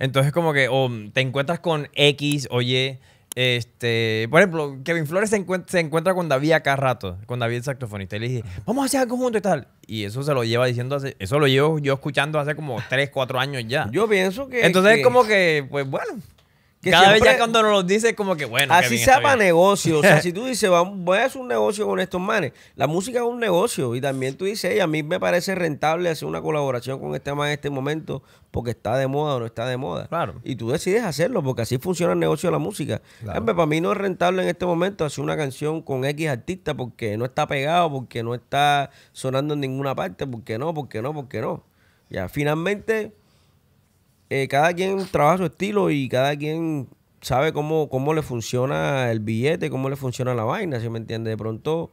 Entonces, como que o te encuentras con X, oye, este, por ejemplo, Kevin Flores se, se encuentra con David acá rato, con David el saxofonista, y le dice, vamos a hacer algo juntos y tal. Y eso se lo lleva diciendo, hace, eso lo llevo yo escuchando hace como 3, 4 años ya. Yo pienso que... Entonces, como que, pues bueno, cada vez ya cuando nos lo dice como que bueno. Así se para negocio. O sea, si tú dices, voy a hacer un negocio con estos manes. La música es un negocio. Y también tú dices, a mí me parece rentable hacer una colaboración con este man en este momento porque está de moda o no está de moda. Claro. Y tú decides hacerlo porque así funciona el negocio de la música. Claro. para mí no es rentable en este momento hacer una canción con X artista porque no está pegado, porque no está sonando en ninguna parte, porque no, porque no, porque no. Ya, finalmente eh, cada quien trabaja su estilo y cada quien sabe cómo, le funciona el billete, cómo le funciona la vaina, si me entiendes? De pronto,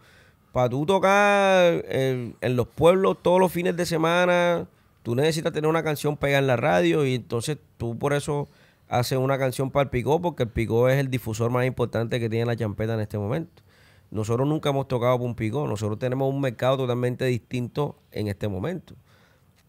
para tú tocar eh, en, los pueblos todos los fines de semana, tú necesitas tener una canción pegada en la radio y entonces tú por eso haces una canción para el Picó, porque el Picó es el difusor más importante que tiene la champeta en este momento. Nosotros nunca hemos tocado para un Picó, nosotros tenemos un mercado totalmente distinto en este momento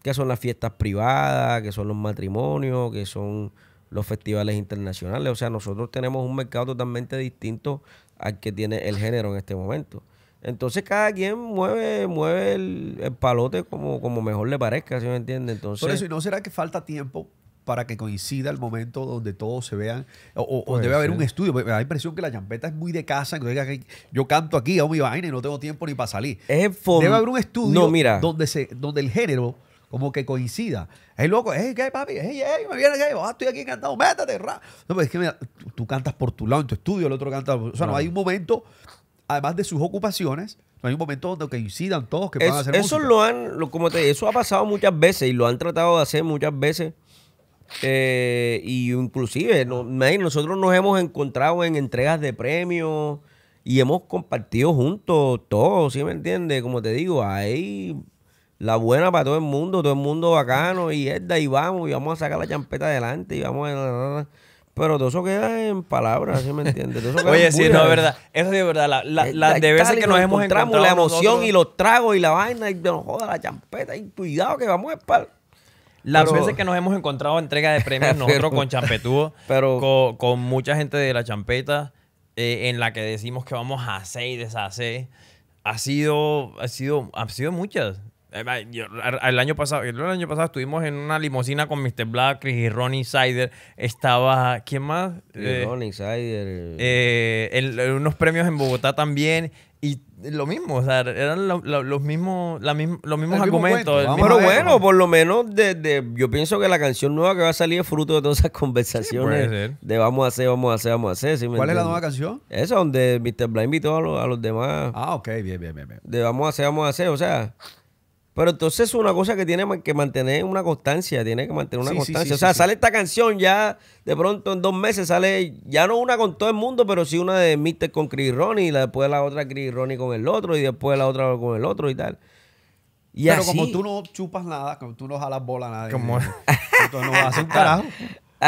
que son las fiestas privadas, que son los matrimonios, que son los festivales internacionales. O sea, nosotros tenemos un mercado totalmente distinto al que tiene el género en este momento. Entonces cada quien mueve, mueve el, palote como, como mejor le parezca, ¿sí me entiende? Entonces, Por eso, ¿y no será que falta tiempo para que coincida el momento donde todos se vean, o, o debe haber un estudio. Me da la impresión que la champeta es muy de casa. que Yo canto aquí, a mi vaina y no tengo tiempo ni para salir. debe haber un estudio Donde, se, donde el género como que coincida. Es loco, hey, ¿qué, papi? Hey, me viene que ah, estoy aquí cantando, métete, ra. No, pero pues es que tú cantas por tu lado en tu estudio, el otro canta. O sea, no, hay un momento, además de sus ocupaciones, no hay un momento donde coincidan todos que puedan hacer Eso lo han, como te eso ha pasado muchas veces y lo han tratado de hacer muchas veces. Eh, y inclusive, nosotros nos hemos encontrado en entregas de premios y hemos compartido juntos todo, ¿sí me entiendes? Como te digo, hay la buena para todo el mundo, todo el mundo bacano y de y vamos, y vamos a sacar la champeta adelante, y vamos Pero todo eso queda en palabras, ¿sí me entiendes? Oye, sí, no, es verdad. Eso sí es verdad. Eh, de veces que nos, hemos encontrado La emoción y los tragos y la vaina y nos joda la champeta y cuidado que vamos a espal. Las veces que nos hemos encontrado entrega de premios nosotros con champetúo, pero, con, mucha gente de la champeta, eh, en la que decimos que vamos a hacer y deshacer, ha sido, ha sido, ha sido muchas el eh, año pasado, el año pasado estuvimos en una limusina con Mr. Black y Ronnie Sider. Estaba, ¿quién más? Eh, Ronnie Sider. Eh, unos premios en Bogotá también. Y lo mismo, o sea, eran los mismos, los mismos argumentos. Pero bueno, por lo menos yo pienso que la canción nueva que va a salir es fruto de todas esas conversaciones de vamos a hacer, vamos a hacer, vamos a hacer. ¿Cuál es la nueva canción? Esa donde Mr. Black invitó a los, a los demás. Ah, ok, bien, bien, bien. De vamos a hacer, vamos a hacer, o sea... Pero entonces es una cosa que tiene que mantener una constancia, tiene que mantener una constancia. o sea, sale esta canción ya, de pronto en dos meses sale, ya no una con todo el mundo, pero sí una de Mr. con Chris Ronnie, y la, después la otra Chris Ronnie con el otro, y después la otra con el otro y tal. Y pero como tú no chupas nada, como tú no jalas bola a nadie, entonces no vas a hacer un carajo.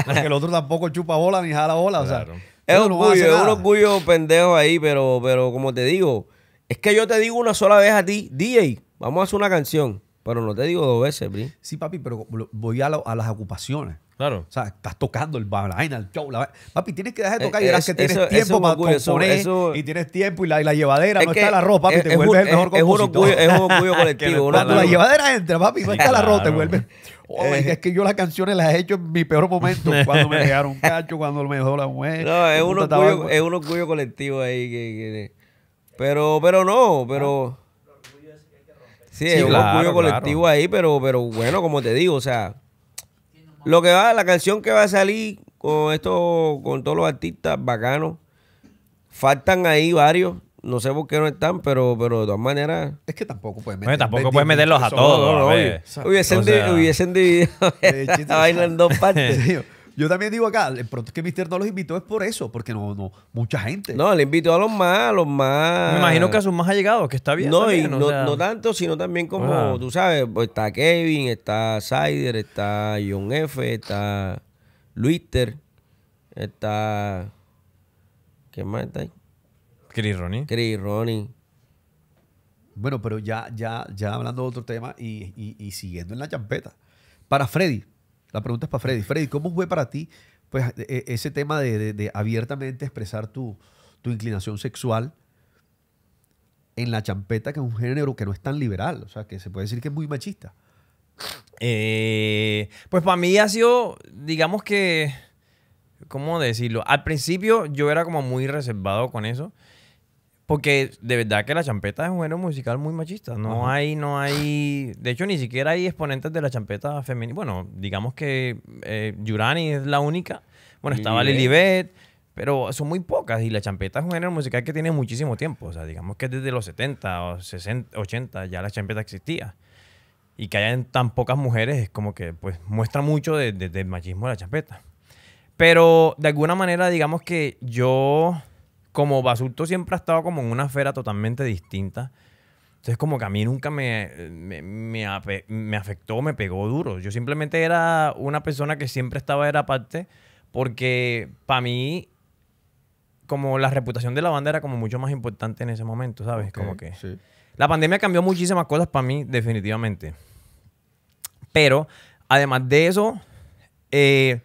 Porque el otro tampoco chupa bola ni jala bola, o sea. Es, un orgullo pendejo ahí, pero, pero como te digo, es que yo te digo una sola vez a ti, DJ Vamos a hacer una canción. Pero no te digo dos veces, Bri. Sí, papi, pero voy a, las ocupaciones. Claro. O sea, estás tocando el la vaina, el show, Papi, tienes que dejar de eh, tocar y verás que tienes tiempo para componer y tienes tiempo y la, la llevadera, no está la ropa, papi, te vuelves el mejor compositor. Un es un orgullo colectivo. Cuando la llevadera entra, papi, no está la ropa, te vuelves... Eh. es que yo las canciones las he hecho en mi peor momento, cuando me dejaron cacho, cuando me dejó la mujer. No, es un, orgullo, es un orgullo colectivo ahí. Que, que, pero, pero no, pero... Ah. Sí, es un orgullo colectivo ahí, pero, pero bueno, como te digo, o sea, lo que va, la canción que va a salir con esto, con todos los artistas bacanos, faltan ahí varios. No sé por qué no están, pero, pero de todas maneras. Es que tampoco puedes tampoco puedes meterlos a todos. hubiesen, dividido en dos partes. Yo también digo acá, el pronto es que Mister no los invitó es por eso, porque no, no, mucha gente. No, le invitó a los más, a los más. Me imagino que a sus más allegados, que está bien. No, no, tanto, sino también como, ah. tú sabes, pues, está Kevin, está Sider, está John F, está Luister, está. ¿qué más está ahí? Chris Ronnie. Chris Ronnie. Bueno, pero ya, ya, ya hablando de otro tema y siguiendo en la champeta. Para Freddy, la pregunta es para Freddy. Freddy, ¿cómo fue para ti pues, e, e, ese tema de, abiertamente expresar tu, inclinación sexual en la champeta, que es un género que no es tan liberal? O sea, que se puede decir que es muy machista. Eh, pues para mí ha sido, digamos que, ¿cómo decirlo? Al principio yo era como muy reservado con eso. Porque de verdad que la champeta es un género musical muy machista. No hay, no hay. De hecho, ni siquiera hay exponentes de la champeta femenina. Bueno, digamos que eh, Yurani es la única. Bueno, estaba Lilibet, pero son muy pocas. Y la champeta es un género musical que tiene muchísimo tiempo. O sea, digamos que desde los 70 o 60, 80 ya la champeta existía. Y que hayan tan pocas mujeres es como que pues muestra mucho de, de, del machismo de la champeta. Pero de alguna manera, digamos que yo como Basulto siempre ha estado como en una esfera totalmente distinta, entonces como que a mí nunca me, me, me, afectó, me pegó duro. Yo simplemente era una persona que siempre estaba era parte porque para mí como la reputación de la banda era como mucho más importante en ese momento, ¿sabes? como que... Sí. La pandemia cambió muchísimas cosas para mí, definitivamente. Pero, además de eso, eh,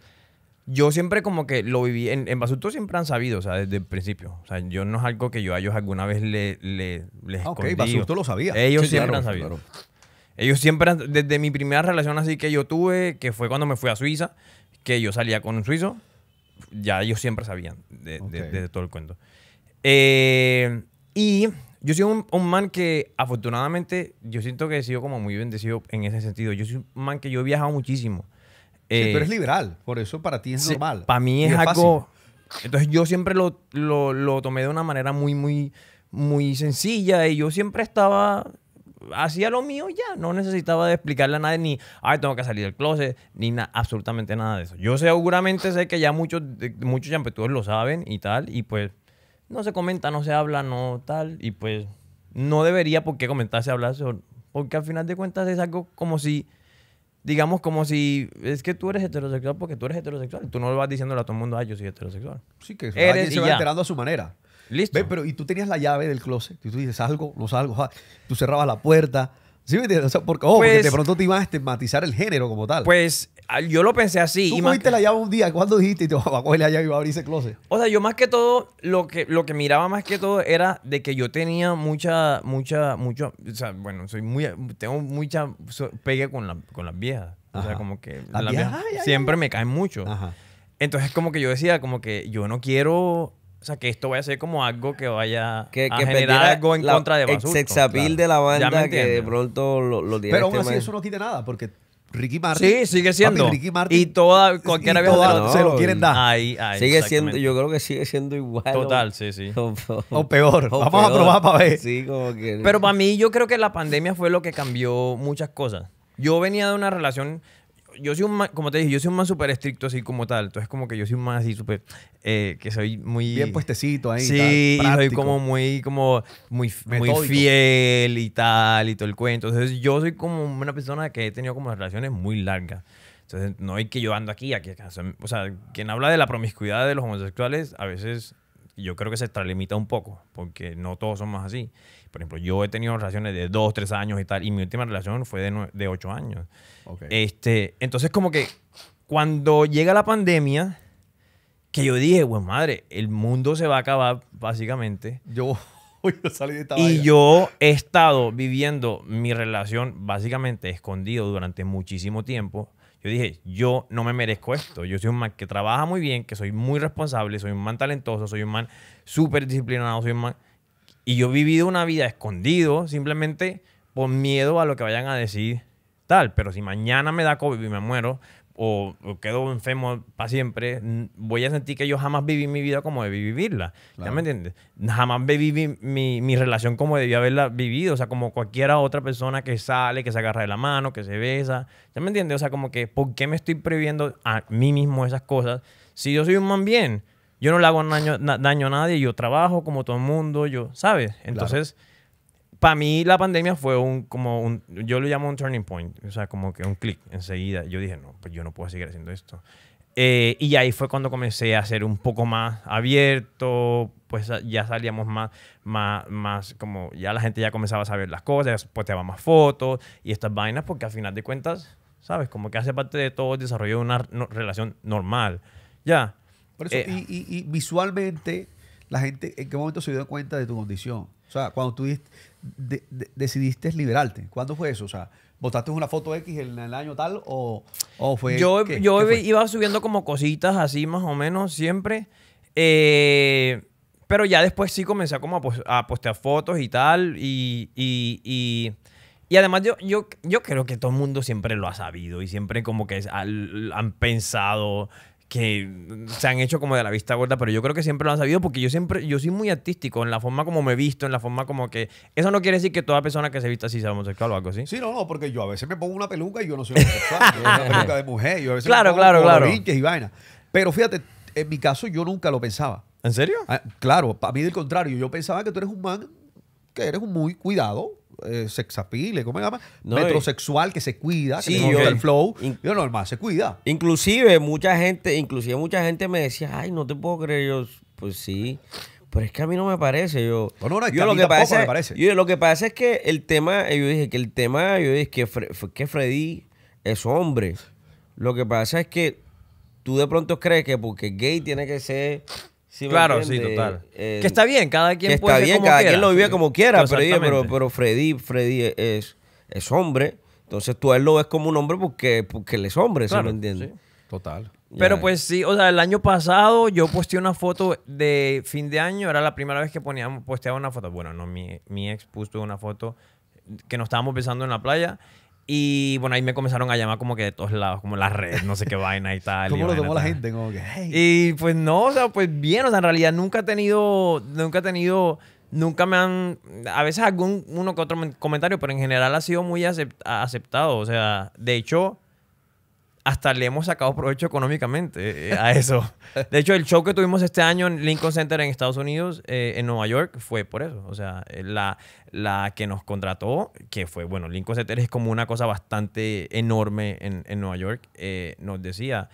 yo siempre como que lo viví, en, en Basurto siempre han sabido, o sea, desde el principio. O sea, yo no es algo que yo a ellos alguna vez le, les ah, Ok, Basurto lo sabía. Ellos siempre han sabido. Ellos siempre, han- desde mi primera relación así que yo tuve, que fue cuando me fui a Suiza, que yo salía con un suizo, ya ellos siempre sabían de, todo el cuento. Eh, y yo soy un, un man que afortunadamente yo siento que he sido como muy bendecido en ese sentido. Yo soy un man que yo he viajado muchísimo. Eh, tú eres liberal, por eso para ti es normal. Para mí es, algo. Entonces yo siempre lo, lo, lo, tomé de una manera muy, muy, muy sencilla y yo siempre estaba. Hacía lo mío ya, no necesitaba de explicarle a nadie ni, ay, tengo que salir del closet, ni absolutamente nada de eso. Yo seguramente sé que ya muchos, muchos lo saben y tal, y pues no se comenta, no se habla, no tal, y pues no debería por qué comentarse, hablarse, porque al final de cuentas es algo como si digamos como si es que tú eres heterosexual porque tú eres heterosexual. Tú no lo vas diciéndole a todo el mundo, ay, yo soy heterosexual. Sí, que eres se va, enterando a su manera. Listo. Pero, y tú tenías la llave del closet. Y tú dices, salgo, no salgo. Tú cerrabas la puerta. Sí, oh, porque, de pues pronto te ibas a estigmatizar el género como tal. Pues ah, yo lo pensé así. Tú fuiste la llave un día, ¿cuándo dijiste? Y te va a coger la y va a abrir ese closet. O sea, yo más que todo, lo que, lo que miraba más que todo era de que yo tenía mucha, mucha, mucho, o sea, bueno, soy muy, tengo mucha pegue con, las viejas. O sea, como que las, viejas, siempre me caen mucho. Entonces, como que yo decía, como que yo no quiero o sea, que esto vaya a ser como algo que vaya a generar algo en contra de Basurto. El claro. de la banda que de pronto lo, lo Pero este aún así eso no quita nada, porque Ricky Martin. Sí, sigue siendo. Ricky Martin, y toda, cualquiera se lo quieren dar. Ahí, ahí, sigue siendo, yo creo que sigue siendo igual. Total, sí, sí. O, peor. Vamos a probar para ver. Sí, como que. Pero para mí, yo creo que la pandemia fue lo que cambió muchas cosas. Yo venía de una relación yo soy un man, como te dije, yo soy un man súper estricto así como tal. Entonces, como que yo soy un man así súper, eh, que soy muy... Bien puestecito ahí. Sí, tal, y soy como muy, como muy, muy fiel y tal, y todo el cuento. Entonces, yo soy como una persona que he tenido como relaciones muy largas. Entonces, no hay que yo ando aquí, aquí. O sea, quien habla de la promiscuidad de los homosexuales, a veces yo creo que se extralimita un poco, porque no todos más así. Por ejemplo, yo he tenido relaciones de dos, tres años y tal, y mi última relación fue de, de ocho años. Este, entonces, como que cuando llega la pandemia, que yo dije, pues madre, el mundo se va a acabar, básicamente. Yo, yo salí de esta Y yo he estado viviendo mi relación básicamente escondido durante muchísimo tiempo. Yo dije, yo no me merezco esto. Yo soy un man que trabaja muy bien, que soy muy responsable, soy un man talentoso, soy un man súper disciplinado, soy un man y yo he vivido una vida escondido simplemente por miedo a lo que vayan a decir tal. Pero si mañana me da COVID y me muero o, quedo enfermo para siempre, voy a sentir que yo jamás viví mi vida como debí vivirla. ¿Ya me entiendes? Jamás viví mi, mi, relación como debía haberla vivido. O sea, como cualquiera otra persona que sale, que se agarra de la mano, que se besa. ¿Ya me entiendes? O sea, como que, ¿por qué me estoy prohibiendo a mí mismo esas cosas si yo soy un man bien? Yo no le hago daño, a nadie, yo trabajo como todo el mundo, yo, ¿sabes? Entonces, para mí la pandemia fue un, como un, yo lo llamo un turning point, o sea, como que un clic enseguida. Yo dije, no, pues yo no puedo seguir haciendo esto. Eh, y ahí fue cuando comencé a ser un poco más abierto, pues ya salíamos más, más, más, como ya la gente ya comenzaba a saber las cosas, pues te daba más fotos y estas vainas, porque al final de cuentas, ¿sabes? Como que hace parte de todo el desarrollo de una relación normal, ¿ya? Eh, y, visualmente, la gente, ¿en qué momento se dio cuenta de tu condición? O sea, cuando tú decidiste liberarte, ¿cuándo fue eso? O sea, ¿Votaste una foto X en el año tal o, o fue... Yo, iba subiendo como cositas así más o menos siempre. Eh, pero ya después sí comencé como a, postear fotos y tal. Y, y, y, y además yo, yo, yo, creo que todo el mundo siempre lo ha sabido y siempre como que han pensado que se han hecho como de la vista gorda, pero yo creo que siempre lo han sabido porque yo siempre, yo soy muy artístico en la forma como me he visto, en la forma como que... Eso no quiere decir que toda persona que se vista así sea homosexual o algo así. Sí, no, no, porque yo a veces me pongo una peluca y yo no soy homosexual, yo soy una peluca de mujer, yo a veces claro, me claro, y vaina. Pero fíjate, en mi caso yo nunca lo pensaba. ¿En serio? Ah, claro, para mí del contrario, yo pensaba que tú eres un man, que eres muy cuidado, eh, sexapile, ¿cómo se llama? Metrosexual que se cuida, sí, que el flow. Yo normal, se cuida. Inclusive mucha gente, inclusive mucha gente me decía, ay, no te puedo creer. Yo, pues sí. Pero es que a mí no me parece. Yo, yo lo que me parece. lo que pasa es que el tema, yo dije que el tema, yo dije que, que Freddy es hombre. Lo que pasa es que tú de pronto crees que porque gay tiene que ser claro, sí, total. Eh, que está bien, cada quien puede Está como quiera. quien lo vive como quiera, pero, pero, Freddy, Freddy es, es hombre. Entonces tú él lo ves como un hombre porque, porque él es hombre, si ¿sí entiendes? Total. Pero pues sí, o sea, el año pasado yo posteé una foto de fin de año, era la primera vez que poníamos, posteaba una foto. Bueno, no, mi, mi ex puso una foto que nos estábamos besando en la playa y bueno, ahí me comenzaron a llamar como que de todos lados, como las red, no sé qué vaina y tal. ¿Cómo y lo tomó la gente? Y pues no, o sea, pues bien, o sea, en realidad nunca he tenido, nunca he tenido, nunca me han, a veces algún uno que otro comentario, pero en general ha sido muy aceptado, o sea, de hecho, hasta le hemos sacado provecho económicamente eh, a eso. De hecho, el show que tuvimos este año en Lincoln Center en Estados Unidos, eh, en Nueva York, fue por eso. O sea, eh, la, la que nos contrató, que fue, bueno, Lincoln Center es como una cosa bastante enorme en, en Nueva York, nos decía,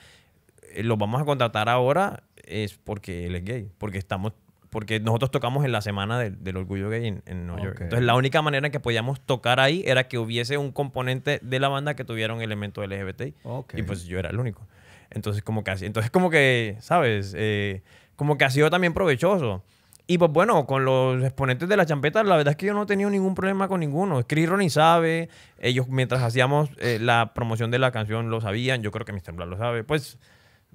lo vamos a contratar ahora es porque él es gay, porque estamos porque nosotros tocamos en la semana del, del orgullo gay en, en Nueva York. Entonces la única manera en que podíamos tocar ahí era que hubiese un componente de la banda que tuviera un elemento LGBTI. Y pues yo era el único. Entonces como que así, entonces como que, ¿sabes? Eh, como que ha sido también provechoso. Y pues bueno, con los exponentes de la champeta, la verdad es que yo no he tenido ningún problema con ninguno. Chris Ronnie sabe, ellos mientras hacíamos eh, la promoción de la canción lo sabían, yo creo que Mr. Black lo sabe. Pues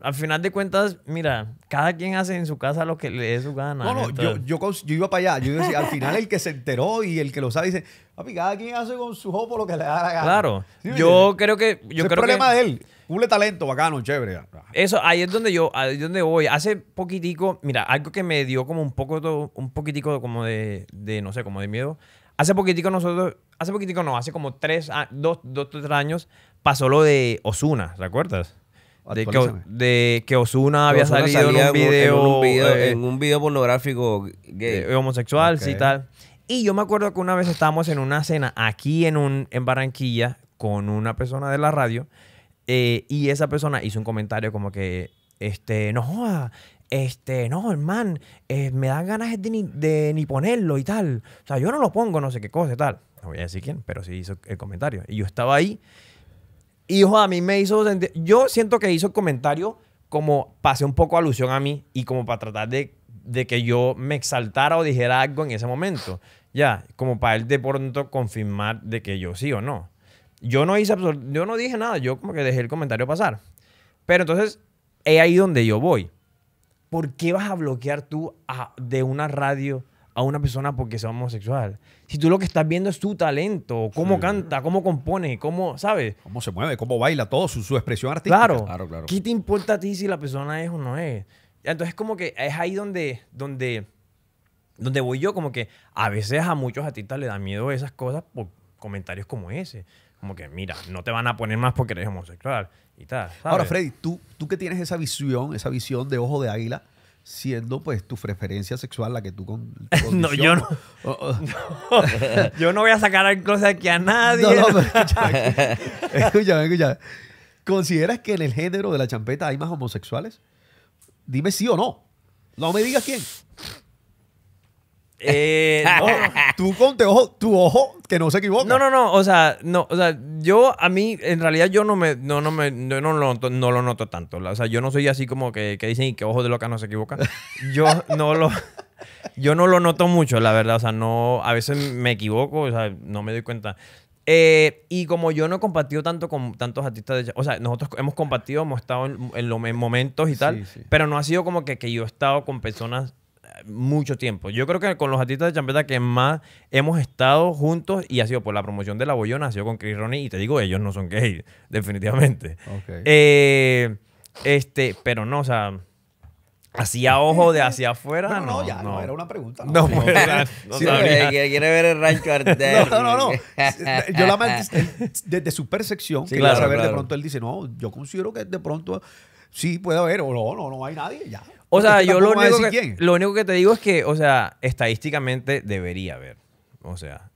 al final de cuentas, mira, cada quien hace en su casa lo que le dé su gana. No, no, yo, yo, iba para allá. Yo decía, al final el que se enteró y el que lo sabe dice, papi, cada quien hace con su jopo lo que le da la gana. Claro. yo creo que... Yo es el problema de él. Cule talento, bacano, chévere. Eso, ahí es donde yo, ahí es donde voy. Hace poquitico, mira, algo que me dio como un poco, un poquitico como de, no sé, como de miedo. Hace poquitico nosotros, hace poquitico no, hace como tres, dos, dos, tres años pasó lo de Osuna, ¿te acuerdas? De que, Osuna había salido en un video. En un video, eh, pornográfico gay. homosexual, okay. sí, tal. Y yo me acuerdo que una vez estábamos en una cena aquí en, un, en Barranquilla con una persona de la radio. Eh, y esa persona hizo un comentario como que, este, no este, no, hermano, eh, me dan ganas de ni, de ni ponerlo y tal. O sea, yo no lo pongo, no sé qué cosa y tal. No voy a decir quién, pero sí hizo el comentario. Y yo estaba ahí hijo, a mí me hizo Yo siento que hizo comentario como pasé un poco alusión a mí y como para tratar de, que yo me exaltara o dijera algo en ese momento. Ya, como para él de pronto confirmar de que yo sí o no. Yo no hice yo no dije nada, yo como que dejé el comentario pasar. Pero entonces, es ahí donde yo voy. ¿Por qué vas a bloquear tú de una radio? a una persona porque sea homosexual. Si tú lo que estás viendo es tu talento, cómo canta, cómo compone, cómo, ¿sabes? Cómo se mueve, cómo baila, todo, su, su expresión artística. Claro. claro, claro. ¿Qué te importa a ti si la persona es o no es? Entonces, como que es ahí donde, donde, donde voy yo, como que a veces a muchos artistas le da miedo esas cosas por comentarios como ese. Como que, mira, no te van a poner más porque eres homosexual y tal. Ahora, Freddy, tú, tú que tienes esa visión, esa visión de ojo de águila, siendo pues tu preferencia sexual la que tú con no yo oh, oh. no, yo no voy a sacar cosas aquí a nadie no, escúchame, escúchame ¿consideras que en el género de la champeta hay más homosexuales? dime sí o no no me digas quién eh, tú con tu ojo, tu ojo que no se equivoca. No, no, no. O sea, no, o sea, yo a mí, en realidad, yo no me, no, no me, no, lo, noto, no lo noto tanto. O sea, yo no soy así como que, que dicen y que ojo de loca no se equivoca. Yo no lo. Yo no lo noto mucho, la verdad. O sea, no. A veces me equivoco, o sea, no me doy cuenta. Eh, y como yo no he compartido tanto con tantos artistas, o sea, nosotros hemos compartido, hemos estado en, los momentos y tal, pero no ha sido como que, que yo he estado con personas mucho tiempo. Yo creo que con los artistas de champeta que más hemos estado juntos y ha sido por la promoción de La Boyona, ha sido con Chris Ronnie y te digo, ellos no son gays, definitivamente. Eh, este, pero no, o sea... Hacia ojo de hacia afuera. No, no, ya, no. era una pregunta. No, no, Quiere ver el rancho No, no, no. Yo la desde su percepción, de pronto él dice, no, yo considero que de pronto sí puede haber, o no, no, no hay nadie, ya. O sea, yo lo único, que, te digo es que, o sea, estadísticamente debería haber. O sea,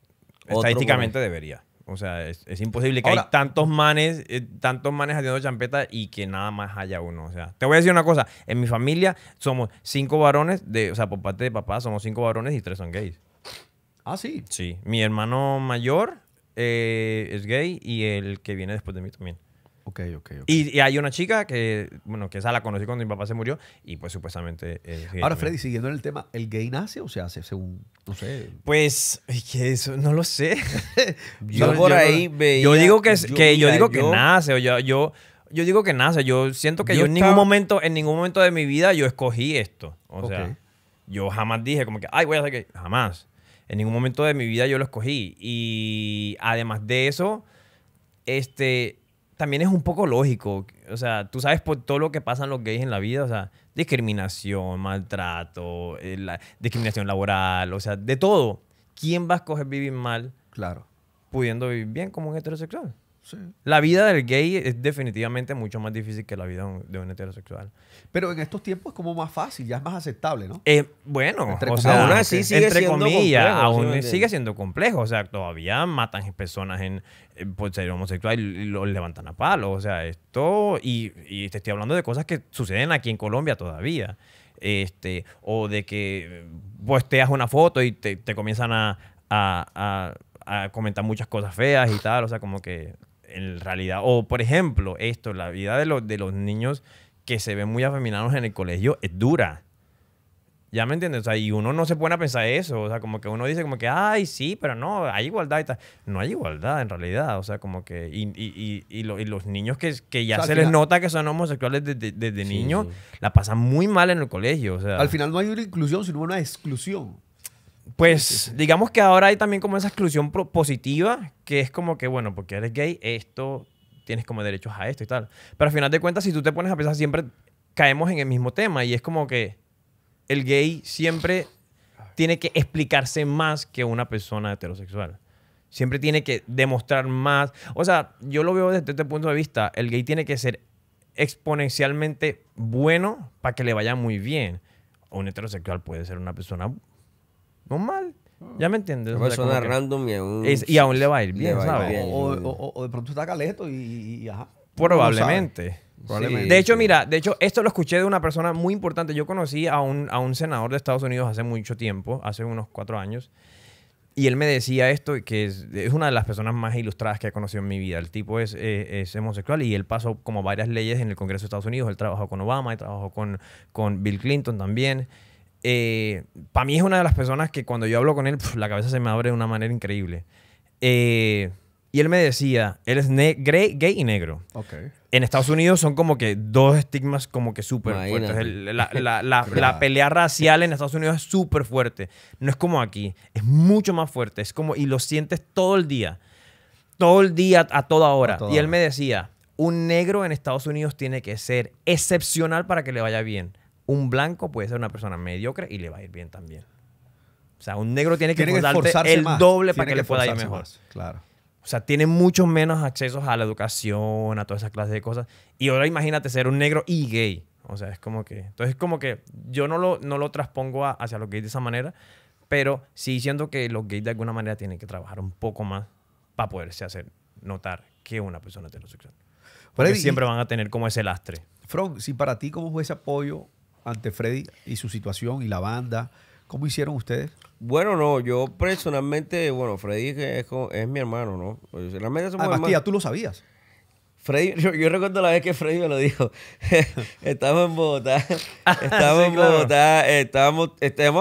estadísticamente debería. O sea, es, imposible que hay tantos manes, eh, tantos manes haciendo champeta y que nada más haya uno. O sea, te voy a decir una cosa. En mi familia somos cinco varones, de, o sea, por parte de papá somos cinco varones y tres son gays. Ah, sí. Sí. Mi hermano mayor eh, es gay y el que viene después de mí también. Y, hay una chica que, bueno, que esa la conocí cuando mi papá se murió y pues supuestamente... Eh, Ahora, Freddy, siguiendo en el tema, ¿el gay nace o se hace según, no sé? Pues, que eso, no lo sé. yo, por ahí Yo digo que, que, yo digo que nace, o yo, yo, digo que nace. Yo siento que yo, en, ningún momento, en ningún momento de mi vida yo escogí esto. O sea, yo jamás dije como que, ay, voy a hacer que... Jamás. En ningún momento de mi vida yo lo escogí. Y además de eso, este también es un poco lógico. O sea, tú sabes por todo lo que pasan los gays en la vida, o sea, discriminación, maltrato, eh, la discriminación laboral, o sea, de todo. ¿Quién va a escoger vivir mal? Claro. Pudiendo vivir bien como un heterosexual. La vida del gay es definitivamente mucho más difícil que la vida de un heterosexual. Pero en estos tiempos es como más fácil, ya es más aceptable, ¿no? Eh, bueno, o sea, aún ah, así sigue siendo complejo, aún sigue siendo complejo. O sea, todavía matan personas en, eh, por pues, ser homosexual y los levantan a palo. O sea, esto, y, te estoy hablando de cosas que suceden aquí en Colombia todavía este, o de que te haces una foto y te, comienzan a, a, comentar muchas cosas feas y tal, o sea, como que en realidad, o por ejemplo, esto, la vida de los, de los niños que se ven muy afeminados en el colegio es dura. Ya me entiendes, o sea, y uno no se pone a pensar eso, o sea, como que uno dice como que, ay, sí, pero no, hay igualdad y tal. No hay igualdad en realidad, o sea, como que, y, los niños que, que ya se les nota que son homosexuales desde, desde niños, la pasan muy mal en el colegio, o Al final no hay una inclusión, sino una exclusión. Pues digamos que ahora hay también como esa exclusión positiva, que es como que, bueno, porque eres gay, esto, tienes como derechos a esto y tal. Pero al final de cuentas, si tú te pones a pensar, siempre caemos en el mismo tema y es como que el gay siempre tiene que explicarse más que una persona heterosexual. Siempre tiene que demostrar más. O sea, yo lo veo desde este punto de vista. El gay tiene que ser exponencialmente bueno para que le vaya muy bien. Un heterosexual puede ser una persona mal, ah. ¿Ya me entiendes? random y aún, le va a ir bien, o, de pronto está caleto y, Probablemente. de hecho, mira, de hecho, esto lo escuché de una persona muy importante. Yo conocí a un, a un senador de Estados Unidos hace mucho tiempo, hace unos cuatro años. Y él me decía esto, que es, una de las personas más ilustradas que he conocido en mi vida. El tipo es, eh, es, homosexual y él pasó como varias leyes en el Congreso de Estados Unidos. Él trabajó con Obama, y trabajó con, con Bill Clinton también. Eh, para mí es una de las personas que cuando yo hablo con él, la cabeza se me abre de una manera increíble. Eh, y él me decía, él es gay, gay y negro. En Estados Unidos son como que dos estigmas como que súper fuertes. la, pelea racial en Estados Unidos es súper fuerte. No es como aquí. Es mucho más fuerte. Es como, y lo sientes todo el día. Todo el día, a toda hora. y él me decía, un negro en Estados Unidos tiene que ser excepcional para que le vaya bien un blanco puede ser una persona mediocre y le va a ir bien también. O sea, un negro tiene que, esforzarse el doble para que, le pueda ir mejor. Claro. O sea, tiene mucho menos accesos a la educación, a todas esas clases de cosas. Y ahora imagínate ser un negro y gay. O sea, es como que... Entonces, es como que yo no lo, no lo transpongo hacia los gays de esa manera, pero sí siento que los gays de alguna manera tienen que trabajar un poco más para poderse hacer notar que una persona heterosexual. Porque siempre van a tener como ese lastre. Frog, si para ti cómo fue ese apoyo ante Freddy y su situación y la banda? ¿Cómo hicieron ustedes? Bueno, no, yo personalmente, bueno, Freddy es, mi hermano, ¿no? Pues, realmente somos Además, tú lo sabías. Freddy, yo, recuerdo la vez que Freddy me lo dijo. estábamos en Bogotá. Estábamos en Bogotá. Estábamos,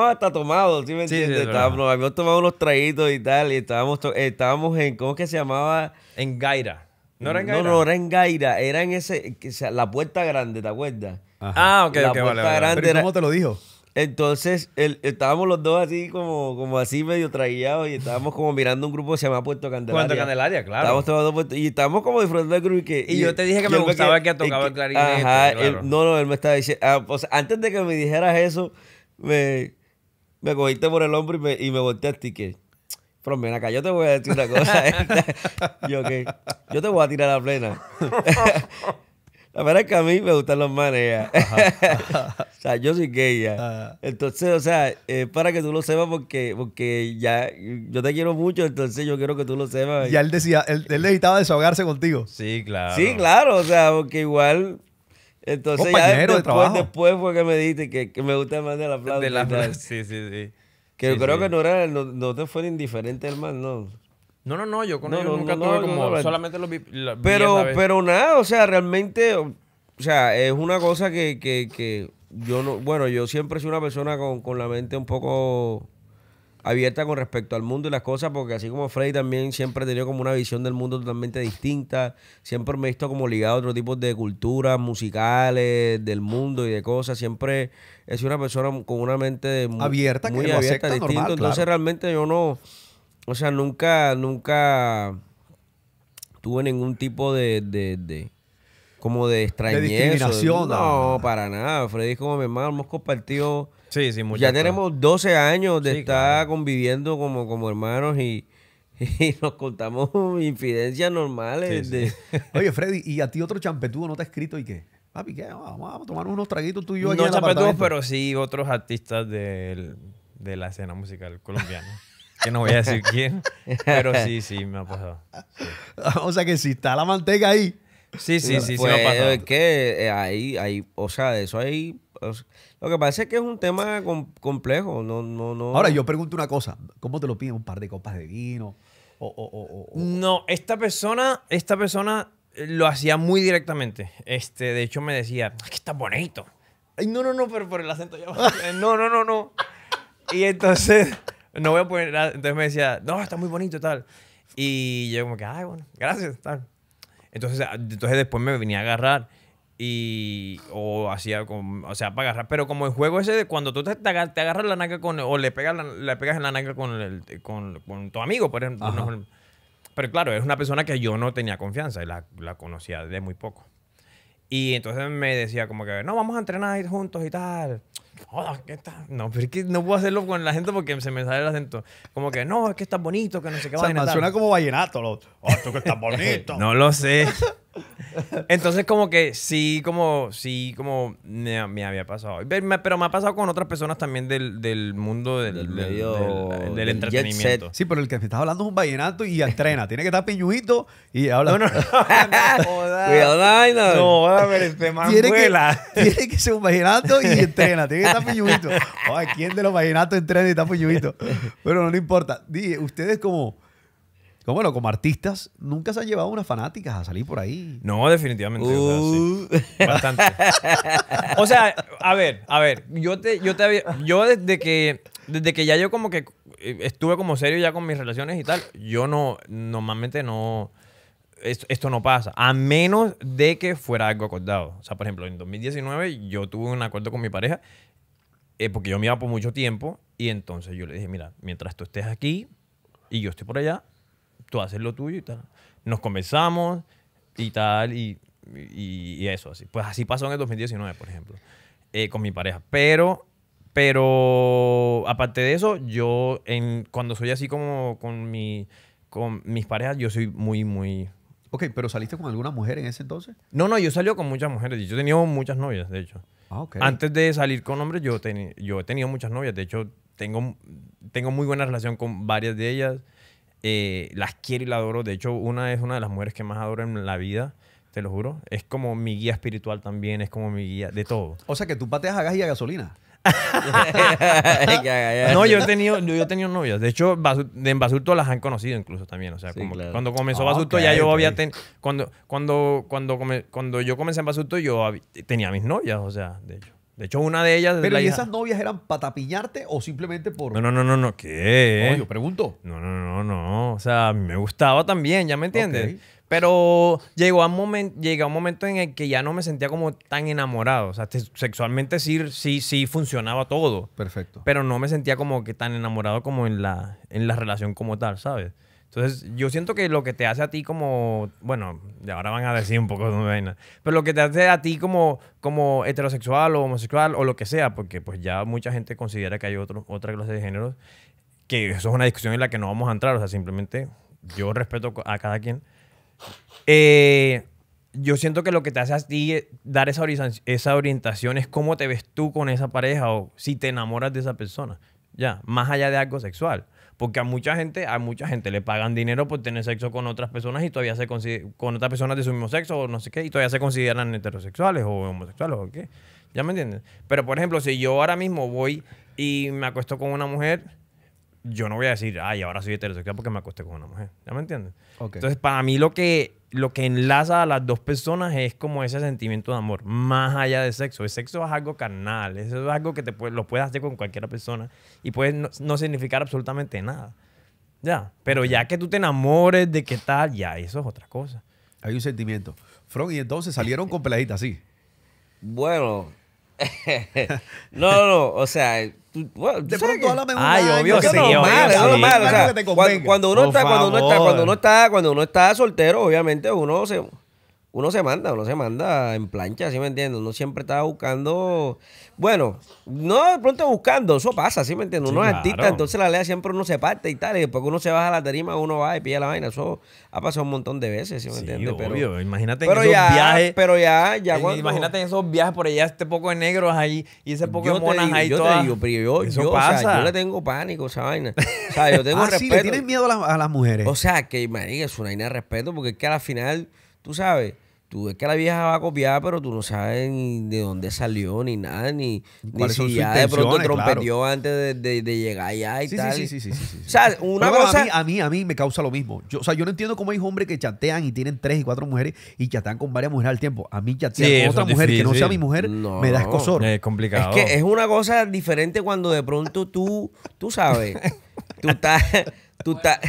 hasta tomados, ¿sí me entiendes? habíamos tomado unos traguitos y tal. Y estábamos, estábamos en, ¿cómo es que se llamaba? En Gaira. ¿No era en Gaira? No, no, era en Gaira. Era en ese, la puerta grande, ¿te acuerdas? Ah, ok, la ¿Cómo te lo dijo? Entonces, el, estábamos los dos así como, como así medio traguillados y estábamos como mirando un grupo que se llama Puerto Candelaria. Puerto Candelaria, claro. Estábamos todos y estábamos como disfrutando del grupo y que... Y, yo te dije que me gustaba que, tocaba el clarinete. Ajá, no, no, él me estaba diciendo... Ah, o sea, antes de que me dijeras eso, me, me cogiste por el hombro y me, y me volteaste y que... Pero ven acá, yo te voy a decir una cosa. yo Yo te voy a tirar a la plena. La verdad es que a mí me gustan los manes. o sea, yo soy gay ya. Ah. Entonces, o sea, es para que tú lo sepas porque, porque ya yo te quiero mucho, entonces yo quiero que tú lo sepas. Ya él decía, él, necesitaba desahogarse contigo. Sí, claro. Sí, claro, o sea, porque igual entonces ya después, después fue que me dijiste que, me gusta más de la plata. sí, sí, sí. Que yo creo que no, era, no, te fue indiferente el man, no. No, no, no, yo con nunca tuve como. solamente los vi. pero, pero nada, o sea, realmente. O sea, es una cosa que, que, que yo no. Bueno, yo siempre soy una persona con, con la mente un poco abierta con respecto al mundo y las cosas, porque así como Freddy también siempre he tenido como una visión del mundo totalmente distinta, siempre me he visto como ligado a otro tipo de culturas musicales, del mundo y de cosas, siempre he sido una persona con una mente muy abierta, muy abierta, distinta, entonces realmente yo no, o sea, nunca, nunca tuve ningún tipo de, de, de como de extrañeza. De No, para nada. Freddy como mi hermano, hemos compartido. Sí, sí, mucho. Ya tenemos 12 años de estar conviviendo como, como hermanos y, nos contamos infidencias normales. de... Oye, Freddy, ¿y a ti otro champetudo no te ha escrito y qué? Papi, ¿qué? Vamos a tomar unos traguitos tú y yo. No pero sí otros artistas del, de la escena musical colombiana. que no voy a decir quién, pero sí, sí, me ha pasado. O sea que si está la manteca ahí. Sí, sí, sí, sí, ha pues, pasado. que eh, ahí, ahí, o sea, eso ahí. lo que pasa es que es un tema complejo. No, no, no. Ahora, yo pregunto una cosa: ¿cómo te lo piden? ¿Un par de copas de vino? no, esta persona, esta persona eh, lo hacía muy directamente. Este, de hecho, me decía, es que está bonito. Ay, no, no, no, pero por el acento ya. no, no, no, no. Y entonces no voy a poner nada. Entonces me decía, no, está muy bonito y tal. Y yo como que, ay, bueno, gracias, tal. Entonces, ah, entonces después me venía a agarrar y o hacía como, o sea, para agarrar, pero como el juego ese de cuando tú te, te agarras la naca con o le pegas le pegas en la naca con, con, tu amigo, por ejemplo, pero claro, es una persona que yo no tenía confianza y la conocía de muy poco. Y entonces me decía como que, no, vamos a entrenar juntos y tal. "No, ¿qué tal? No, pero es que no puedo hacerlo con la gente porque se me sale el acento. Como que, no, es que estás bonito, que no sé qué. a va a suena como vallenato. Lo, oh, tú que estás bonito. no lo sé. Entonces, como que sí, como, sí, como me, me había pasado. Pero me, ha pasado con otras personas también del, del mundo del, medio, del, entretenimiento. Sí, pero el que me estás hablando es un vallenato y entrena. Tiene que estar piñuito y habla. No, no, no. Cuidado, no. No, no este tiene que, tiene que ser un vallenato y entrena. Tiene que estar piñuito. Ay, ¿quién de los vallenatos entrena y está piñuito? Pero no le importa. Dije, ustedes como bueno, como artistas, nunca se han llevado unas fanáticas a salir por ahí. No, definitivamente. O sea, uh. Bastante. o sea, a ver, a ver. Yo te, yo te había, yo desde que, desde que ya yo como que eh, estuve como serio ya con mis relaciones y tal, yo no, normalmente no. Esto, no pasa, a menos de que fuera algo acordado. O sea, por ejemplo, en 2019 yo tuve un acuerdo con mi pareja eh, porque yo me iba por mucho tiempo y entonces yo le dije, mira, mientras tú estés aquí y yo estoy por allá, tú haces lo tuyo y tal. Nos conversamos y tal, y, y, eso, así. Pues así pasó en el 2019, por ejemplo, eh, con mi pareja. Pero, pero, aparte de eso, yo, en, cuando soy así como con, mi, con mis parejas, yo soy muy, muy, Ok, pero ¿saliste con alguna mujer en ese entonces? No, no, yo salí con muchas mujeres. Yo he tenido muchas novias, de hecho. Ah, okay. Antes de salir con hombres, yo, yo he tenido muchas novias. De hecho, tengo, tengo muy buena relación con varias de ellas. Eh, las quiero y la adoro. De hecho, una es una de las mujeres que más adoro en la vida. Te lo juro. Es como mi guía espiritual también, es como mi guía de todo. O sea que tú pateas a gas y a gasolina. no, yo he tenido, yo he tenido novias. De hecho, en Basurto las han conocido incluso también. O sea, cuando comenzó ah, Basurto ya yo había ten, cuando, cuando, cuando, cuando yo comencé en Basurto yo tenía mis novias, o sea, de hecho. De hecho, una de ellas. Pero, ¿y esas novias eran para tapiñarte o simplemente por.? No, no, no, no, no. ¿qué? No, pregunto. No, no, no, no. O sea, me gustaba también, ¿ya me entiendes? Pero llegó a, un momento, un momento en el que ya no me sentía como tan enamorado. O sea, sexualmente sí, sí, sí funcionaba todo. Perfecto. Pero no me sentía como que tan enamorado como en la, en la relación como tal, ¿sabes? Entonces, yo siento que lo que te hace a ti como, bueno, ahora van a decir un poco de vaina, pero lo que te hace a ti como, como heterosexual o homosexual o lo que sea, porque pues ya mucha gente considera que hay otro, otra clase de géneros, que eso es una discusión en la que no vamos a entrar, o sea, simplemente yo respeto a cada quien. Eh, yo siento que lo que te hace a ti eh, dar esa, esa orientación es cómo te ves tú con esa pareja o si te enamoras de esa persona, ya, más allá de algo sexual. Porque a mucha gente, a mucha gente le pagan dinero por tener sexo con otras personas y todavía se con otras personas de su mismo sexo o no sé qué, y todavía se consideran heterosexuales o homosexuales o qué. ¿Ya me entiendes? Pero por ejemplo, si yo ahora mismo voy y me acuesto con una mujer yo no voy a decir, ay, ahora soy heterosexual porque me acosté con una mujer. ¿Ya me entiendes? Entonces, para mí lo que, lo que enlaza a las dos personas es como ese sentimiento de amor, más allá de sexo. El sexo es algo carnal, eso es algo que te lo puedes hacer con cualquier persona y puede no, significar absolutamente nada. Ya, pero ya que tú te enamores de qué tal, ya, eso es otra cosa. Hay un sentimiento. Frog, y entonces salieron con peladitas, sí. Bueno, no, no, o sea, tú, bueno, de pronto que... habla mejor. Ay, obvio, sí, cuando, uno está, cuando uno está, cuando uno está, cuando uno está soltero, obviamente uno se uno se manda, uno se manda en plancha, ¿sí me entiendes? Uno siempre está buscando, bueno, no de pronto buscando, eso pasa, ¿sí me entiendes? Uno es artista, entonces la lea siempre uno se parte y tal, y después que uno se baja la tarima, uno va y pilla la vaina, eso ha pasado un montón de veces, ¿sí me sí, entiendes? Obvio. Pero, imagínate en esos viajes. Pero ya, ya Imagínate en esos viajes por allá, este poco de negros ahí, y ese poco de monas ahí. Yo te digo, yo, eso yo, pasa. yo le tengo pánico esa vaina. O sea, yo tengo ah, respeto. Sí, le tienes miedo a, las mujeres. O sea, que, marica, es una vaina de respeto, porque es que al final tú sabes, tú ves que la vieja va a copiar, pero tú no sabes ni de dónde salió, ni nada, ni, ni si ya de pronto trompetió antes de, de, llegar allá y tal. Sí, sí, sí, O sea, una cosa... A mí, a mí, me causa lo mismo. Yo, o sea, yo no entiendo cómo hay hombres que chatean y tienen tres y cuatro mujeres y chatean con varias mujeres al tiempo. A mí chatean con otra mujer que no sea mi mujer me da escosor. Es complicado. Es que es una cosa diferente cuando de pronto tú, tú sabes, tú estás... Tú estás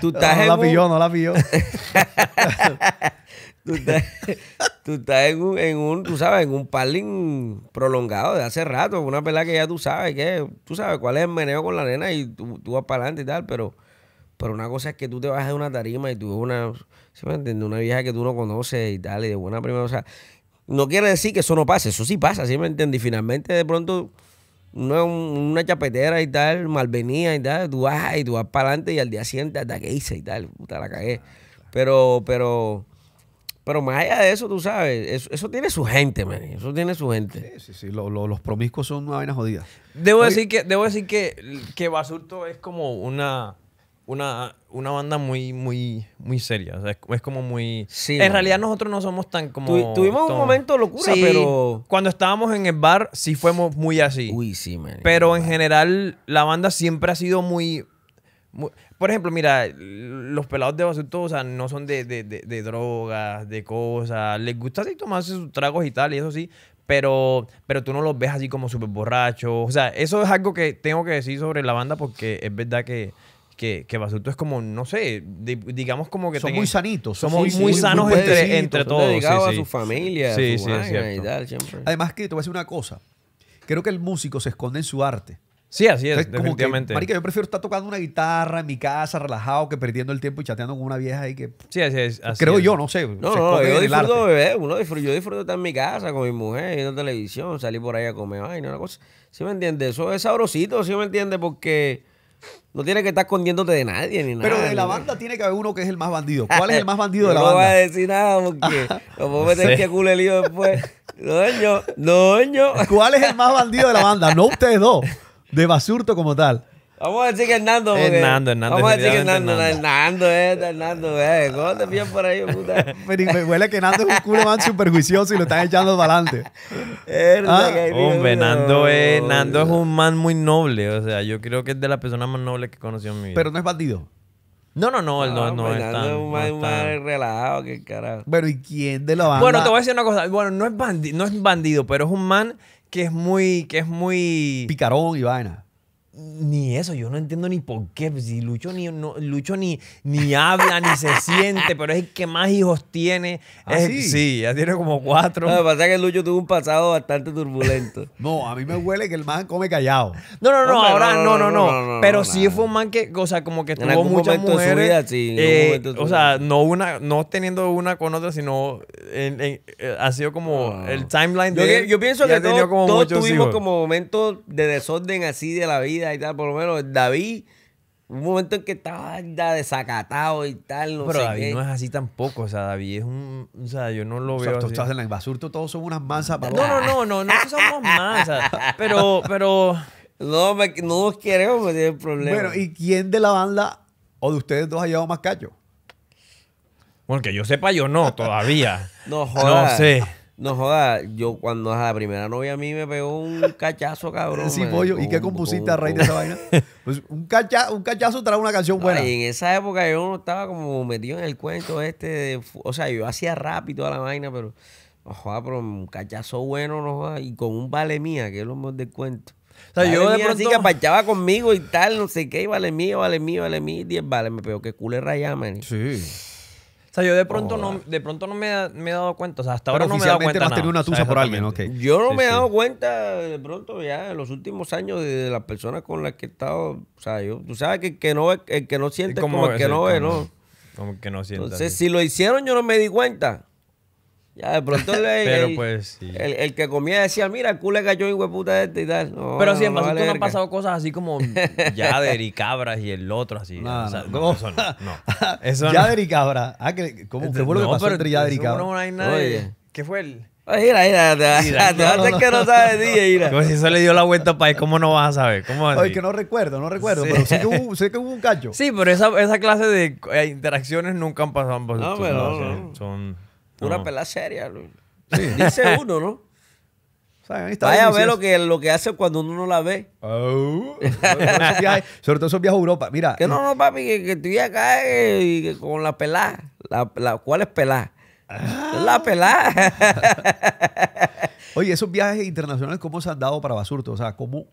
Tú estás no, la pilló, no la pilló. tú estás, en, un, en, tú sabes, en un parling prolongado de hace rato, una pelada que ya tú sabes que, tú sabes cuál es el meneo con la nena y tú, vas para adelante y tal, pero, pero una cosa es que tú te bajas de una tarima y tú ves una, me Una vieja que tú no conoces y tal, y de buena primera, o sea, no quiere decir que eso no pase, eso sí pasa, ¿sí me entiendes? Y finalmente de pronto una, una chapetera y tal, malvenida y tal, tú vas y tú para adelante y al día siguiente hasta que hice y tal, puta, la cagué. Ah, pero, pero, pero más allá de eso, tú sabes, eso, tiene su gente, man, eso tiene su gente. Sí, sí, sí, los promiscos son una vaina jodida. Debo decir que, debo decir que, que Basurto es como una una, banda muy, muy, muy seria. es, como muy. en realidad nosotros no somos tan como. tuvimos un momento de locura, pero. Cuando estábamos en el bar, sí fuimos muy así. Uy, sí, Pero en general, la banda siempre ha sido muy. por ejemplo, mira, los pelados de Basurto, no son de, drogas, de cosas. Les gusta tomarse sus tragos y tal, y eso sí pero, pero tú no los ves así como súper borrachos. O sea, eso es algo que tengo que decir sobre la banda porque es verdad que que, que Basurto es como, no sé, digamos como que... Son muy sanitos. Somos muy sanos entre, entre todos. Dedicados a su familia, a su tal, Además que te voy a decir una cosa. Creo que el músico se esconde en su arte. Sí, así es, definitivamente. marica, yo prefiero estar tocando una guitarra en mi casa, relajado, que perdiendo el tiempo y chateando con una vieja ahí que... Sí, así es. creo yo, no sé. No, no, yo disfruto, bebé. Uno disfruto, yo disfruto estar en mi casa con mi mujer, viendo televisión, salir por ahí a comer, ay, una cosa... ¿Sí me entiendes? Eso es sabrosito, ¿sí me entiendes? Porque no tiene que estar escondiéndote de nadie ni nada. Pero de la banda tiene que haber uno que es el más bandido. ¿Cuál es el más bandido de la banda? No voy a decir nada porque voy puedo meter que culo el lío después. Doño, doño. ¿Cuál es el más bandido de la banda? No ustedes dos. De Basurto como tal. Vamos a decir que Hernando. Porque... Hernando, Hernando. Vamos a decir que Hernando. Hernando, eh Hernando eh. ¿Cómo te por ahí, puta? Pero me huele que Nando es un culo más superjuicioso y lo están echando para adelante. Ah, hombre, nando es, Nando es un man muy noble. O sea, yo creo que es de las personas más nobles que he conocido en mi vida. Pero no es bandido? No, no, no, él no, no, es tan, es un man relajado qué carajo. Pero ¿y quién de la banda? Bueno, te voy a decir una cosa. Bueno, no es, bandido, no es bandido, pero es un man que es muy, que es muy... Picarón y vaina ni eso, yo no entiendo ni por qué. Pues, si Lucho ni, Lucho ni, ni habla, ni se siente, pero es que más hijos tiene. ¿Ah, sí? ya tiene como cuatro. lo que pasa es que Lucho tuvo un pasado bastante turbulento. no, a mí me huele que el man come callado. No, no, no, ahora no, no, no. pero sí fue un man que, o sea, como que tuvo muchas mujeres. su vida, sí, eh, o sea, no una, no teniendo una con otra, sino eh, ha sido como ah. el timeline de. Yo, yo pienso que todos, tuvimos como momentos de desorden así de la vida y tal, por lo menos David un momento en que estaba desacatado y tal. No pero David no es así tampoco. O sea, David es un. O sea, yo no lo veo. O sea, estás en la basurto, todos son unas mansas. no, no, no, no, no, somos mansas. Pero, pero. No, no nos queremos porque el problema. Bueno, ¿y quién de la banda o de ustedes dos ha llevado más callo Bueno, que yo sepa, yo no, todavía. no, joder. No sé. No joda, yo cuando a la primera novia a mí me pegó un cachazo, cabrón. Sí, pollo. ¿Y qué compusiste a raíz de esa vaina? Pues un, un cachazo trae una canción buena. en esa época yo no estaba como metido en el cuento este. o sea, yo hacía rap y toda la vaina, pero. No joda, pero un cachazo bueno, no joda. Y con un vale mía, que es lo mejor del cuento. O sea, yo de pronto... Así que apachaba conmigo y tal, no sé qué, vale mía, vale mía, vale mía, 10 vale. Me pegó que culé rayame Sí. O sea, yo de pronto no, de pronto no me, he dado cuenta. O sea, hasta ahora no me he dado cuenta. nada. Yo no me he dado cuenta de pronto ya en los últimos años de la persona con la que he estado. O sea, yo, tú sabes que el que no, el que no siente como, el que no ve, ¿no? Como que no siente. Entonces, si lo hicieron, yo no me di cuenta. Ya, de pronto el, Pero el, pues, sí. el, que comía decía, mira, el culo cayó y hueputa este y tal. Pero si en no, no, han pasado cosas así como Yader y Cabras y el otro así. No, o sea, no, eso no. Yader y Cabras. Ah, ¿cómo, fue lo que pasó entre Yader y Cabras? No, hay nadie. Oye. ¿Qué fue el...? Oye, mira, mira, te, vas a que no sabes, ni mira. Como si eso le dio la vuelta para país, ¿cómo no vas a saber? ¿Cómo Oye, que no recuerdo, no recuerdo, pero sé que, hubo, un cacho. Sí, pero esa, esa clase de eh, interacciones nunca han pasado. No, pero no, son una pelada seria. Dice uno, ¿no? Vaya a ver lo que, lo que hace cuando uno no la ve. Oh. sobre todo esos viajes a Europa. Mira. Que no, eh. no, papi, que, estoy acá eh, con la pelada. La, ¿Cuál es pelada? Ah. La pelada. Oye, esos viajes internacionales, ¿cómo se han dado para Basurto? O sea, ¿cómo,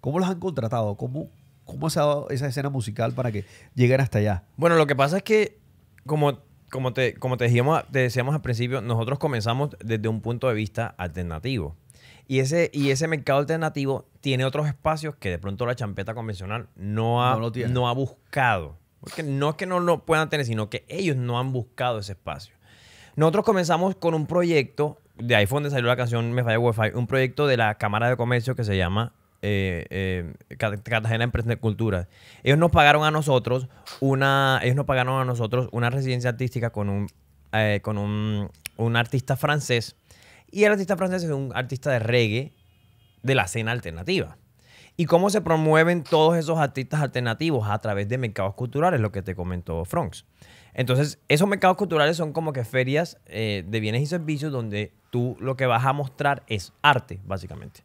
cómo los han contratado? ¿Cómo, ¿Cómo se ha dado esa escena musical para que lleguen hasta allá? Bueno, lo que pasa es que, como como te, dijimos, te decíamos al principio, nosotros comenzamos desde un punto de vista alternativo. Y ese, y ese mercado alternativo tiene otros espacios que de pronto la champeta convencional no ha, ha buscado. Porque no es que no lo puedan tener, sino que ellos no han buscado ese espacio. Nosotros comenzamos con un proyecto, de iPhone donde salió la canción Me Falla Wi-Fi, un proyecto de la Cámara de Comercio que se llama eh, eh, de Cultura. Ellos nos pagaron a nosotros una, ellos nos pagaron a nosotros una residencia artística con un, eh, con un, un artista francés. Y el artista francés es un artista de reggae de la escena alternativa. Y cómo se promueven todos esos artistas alternativos a través de mercados culturales, lo que te comentó Franks. Entonces, esos mercados culturales son como que ferias eh, de bienes y servicios donde tú lo que vas a mostrar es arte, básicamente.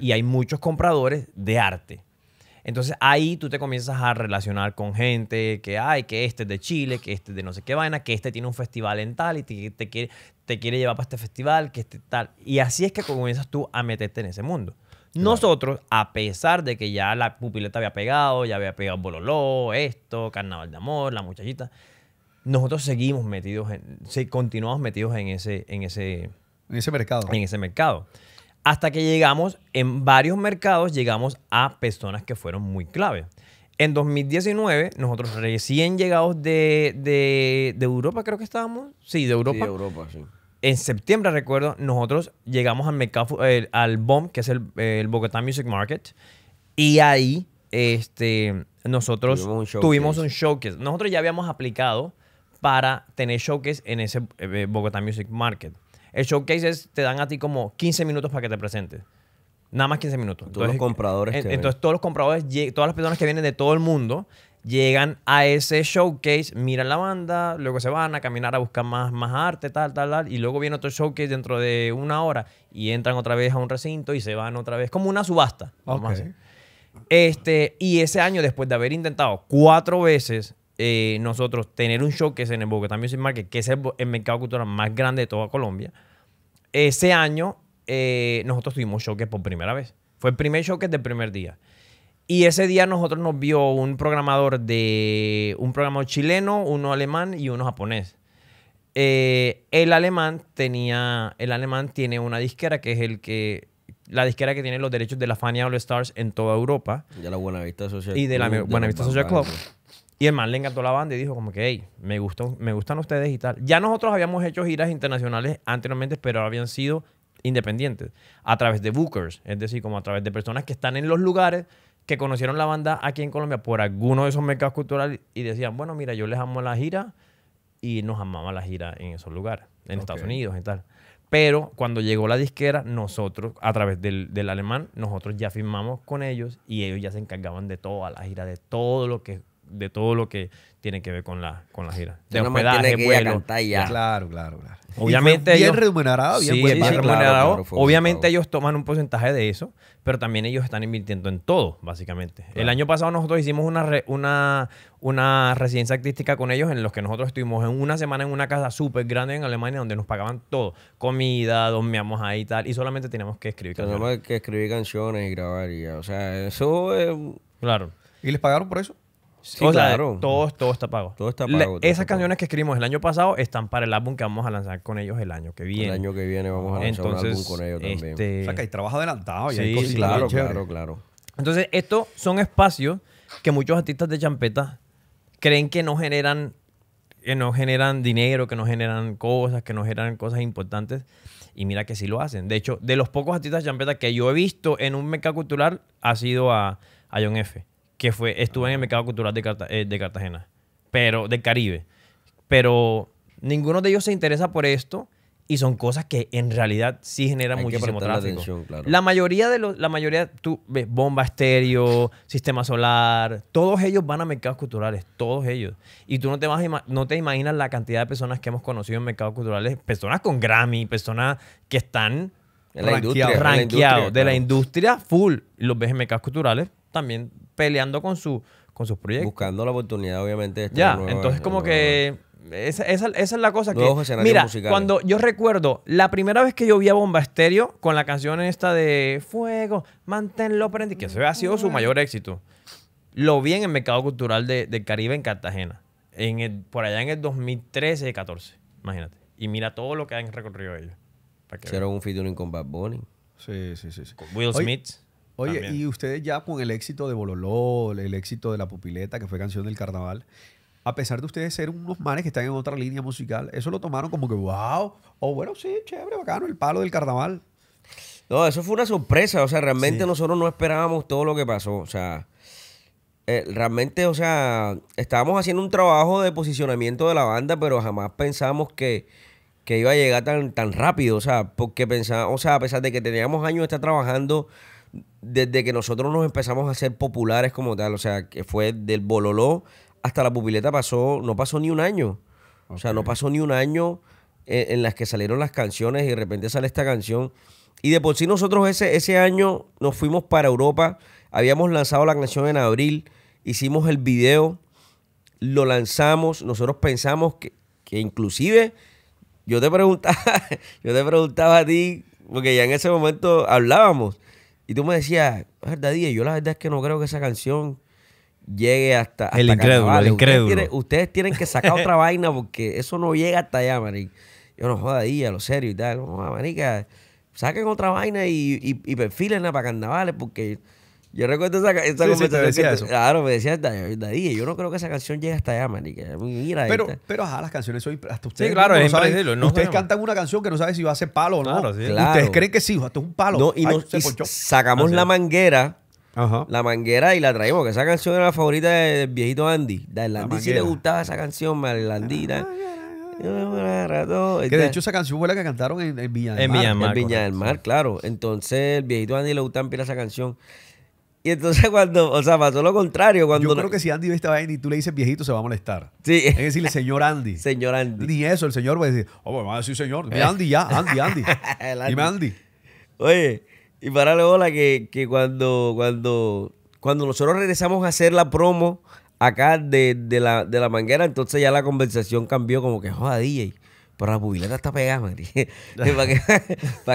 Y hay muchos compradores de arte. Entonces ahí tú te comienzas a relacionar con gente que hay, que este es de Chile, que este es de no sé qué vaina, que este tiene un festival en tal y te, quiere, llevar para este festival, que este tal. Y así es que comienzas tú a meterte en ese mundo. Nosotros, a pesar de que ya la pupileta había pegado, ya había pegado Bololó, esto, Carnaval de Amor, la muchachita, nosotros seguimos metidos en, continuamos metidos en ese, en ese, en ese mercado. En ese mercado. Hasta que llegamos, en varios mercados, llegamos a personas que fueron muy clave. En 2019, nosotros recién llegados de, de, Europa, creo que estábamos. Sí, de Europa. de Europa, sí. En septiembre, recuerdo, nosotros llegamos al al BOM, que es el, Bogotá Music Market. Y ahí, este, nosotros tuvimos un, tuvimos un showcase. Nosotros ya habíamos aplicado para tener showcase en ese eh, Bogotá Music Market. El showcase es, te dan a ti como 15 minutos para que te presentes. Nada más 15 minutos. Todos los compradores. entonces todos los compradores, todas las personas que vienen de todo el mundo llegan a ese showcase, miran la banda, luego se van a caminar a buscar más, más arte, tal, tal, tal, y luego viene otro showcase dentro de una hora y entran otra vez a un recinto y se van otra vez, como una subasta. Okay. Este, y ese año, después de haber intentado cuatro veces eh, nosotros tener un show que es en el Bogotá Music Market, que es el, mercado cultural más grande de toda Colombia, ese año eh, nosotros tuvimos show que por primera vez. Fue el primer show es del primer día. Y ese día nosotros nos vio un programador de un programador chileno, uno alemán y uno japonés. Eh, el alemán tenía, el alemán tiene una disquera que es el que la disquera que tiene los derechos de la Fania All Stars en toda Europa. De la Vista Social Y de la Buena Vista Social Club. Y el man le encantó la banda y dijo como que, hey, me, gustó, me gustan ustedes y tal. Ya nosotros habíamos hecho giras internacionales anteriormente, pero habían sido independientes, a través de bookers, es decir, como a través de personas que están en los lugares que conocieron la banda aquí en Colombia por alguno de esos mercados culturales y decían, bueno, mira, yo les amo la gira y nos amaba la gira en esos lugares, en Estados Unidos y tal. Pero cuando llegó la disquera, nosotros, a través del, del, alemán, nosotros ya firmamos con ellos y ellos ya se encargaban de toda la gira, de todo lo que de todo lo que tiene que ver con la, con la gira. De hospedaje, vuelo. Claro, claro, claro. Obviamente bien ellos, remunerado, bien pues, Obviamente ellos toman un porcentaje de eso, pero también ellos están invirtiendo en todo, básicamente. El año pasado nosotros hicimos una, una, una residencia artística con ellos en los que nosotros estuvimos en una semana en una casa súper grande en Alemania donde nos pagaban todo. Comida, dormíamos ahí y tal. Y solamente teníamos que escribir canciones. que escribir canciones y grabar y ya. O sea, eso... es... claro. ¿Y les pagaron por eso? claro. todo, está pago. Todo está pago. esas canciones que escribimos el año pasado están para el álbum que vamos a lanzar con ellos el año que viene. El año que viene vamos a lanzar un álbum con ellos también. Este, o sea, que hay trabajo adelantado. Y sí, claro, claro, Entonces, estos son espacios que muchos artistas de champeta creen que no generan que no generan dinero, que no generan cosas, que no generan cosas importantes. Y mira que sí lo hacen. De hecho, de los pocos artistas de champeta que yo he visto en un mercado cultural ha sido a, a John F que fue, estuve en el mercado cultural de, eh, de Cartagena, pero del Caribe. Pero ninguno de ellos se interesa por esto y son cosas que en realidad sí generan muchísimo tráfico. La, mayoría de los, la mayoría, tú ves, bomba estéreo, sistema solar, todos ellos van a mercados culturales, todos ellos. Y tú no te no te imaginas la cantidad de personas que hemos conocido en mercados culturales, personas con Grammy, personas que están ranqueados de la industria full. Los ves en mercados culturales, también peleando con, su, con sus proyectos. Buscando la oportunidad, obviamente. ya, entonces como que esa, esa, esa, es la cosa que... Mira, cuando yo recuerdo la primera vez que yo vi a Bomba Estéreo con la canción esta de Fuego, manténlo prendido, que eso ha sido su mayor éxito. Lo vi en el Mercado Cultural de, del Caribe en Cartagena, en el, por allá en el 2013-14, imagínate. Y mira todo lo que han recorrido ellos. Hicieron un featuring con Bad Bunny. Sí, sí, sí. sí. Will Smith. Oye, y ustedes ya con el éxito de Bololó, el éxito de La Pupileta, que fue canción del carnaval, a pesar de ustedes ser unos manes que están en otra línea musical, eso lo tomaron como que, wow, o bueno, sí, chévere, bacano, el palo del carnaval. No, eso fue una sorpresa, o sea, realmente nosotros no esperábamos todo lo que pasó, o sea, eh, realmente, o sea, estábamos haciendo un trabajo de posicionamiento de la banda, pero jamás pensamos que, que iba a llegar tan, tan rápido, o sea, porque pensamos, o sea, a pesar de que teníamos años de estar trabajando desde que nosotros nos empezamos a hacer populares como tal, o sea, que fue del Bololó hasta la pupileta pasó, no pasó ni un año. O sea, no pasó ni un año en, las que salieron las canciones y de repente sale esta canción. Y de por sí nosotros ese, ese año nos fuimos para Europa, habíamos lanzado la canción en abril, hicimos el video, lo lanzamos, nosotros pensamos que, que inclusive yo te preguntaba, yo te preguntaba a ti, porque ya en ese momento hablábamos y tú me decías, verdad, Díaz, yo la verdad es que no creo que esa canción llegue hasta, hasta el incrédulo, el incrédulo. Ustedes tienen, que sacar otra vaina porque eso no llega hasta allá, marica. Yo no joda a lo serio y tal. No, marica, saquen otra vaina y, y, para carnavales porque... Yo recuerdo esa, esa conversación. Claro, me decía yo no creo que esa canción llegue hasta allá, Mira, pero, pero ajá, las canciones son hasta ustedes. Sí, claro, Ustedes cantan una canción que no saben si va a ser palo o no. Ustedes creen que sí, hasta es un palo. y, nos, sacamos la manguera. Ajá. La manguera y la traemos que esa canción era la favorita del viejito Andy. A Andy sí le gustaba esa canción, Marlandita. Que de hecho esa canción fue la que cantaron en, en Viña del Mar. En Viña del Mar, claro. Entonces el viejito Andy le gustaba esa canción. Y entonces cuando, o sea, pasó lo contrario. Cuando Yo creo que si Andy ve esta vaina y tú le dices viejito, se va a molestar. Sí. Es decirle, señor Andy. señor Andy. Ni eso, el señor va a decir, oh, me va a decir señor. Andy ya, Andy, Andy. Dime Andy. Oye, y para luego la que, que cuando, cuando, cuando nosotros regresamos a hacer la promo acá de, la, de la manguera, entonces ya la conversación cambió como que, joda, DJ. Pero la pupileta está pegada, María. ¿Para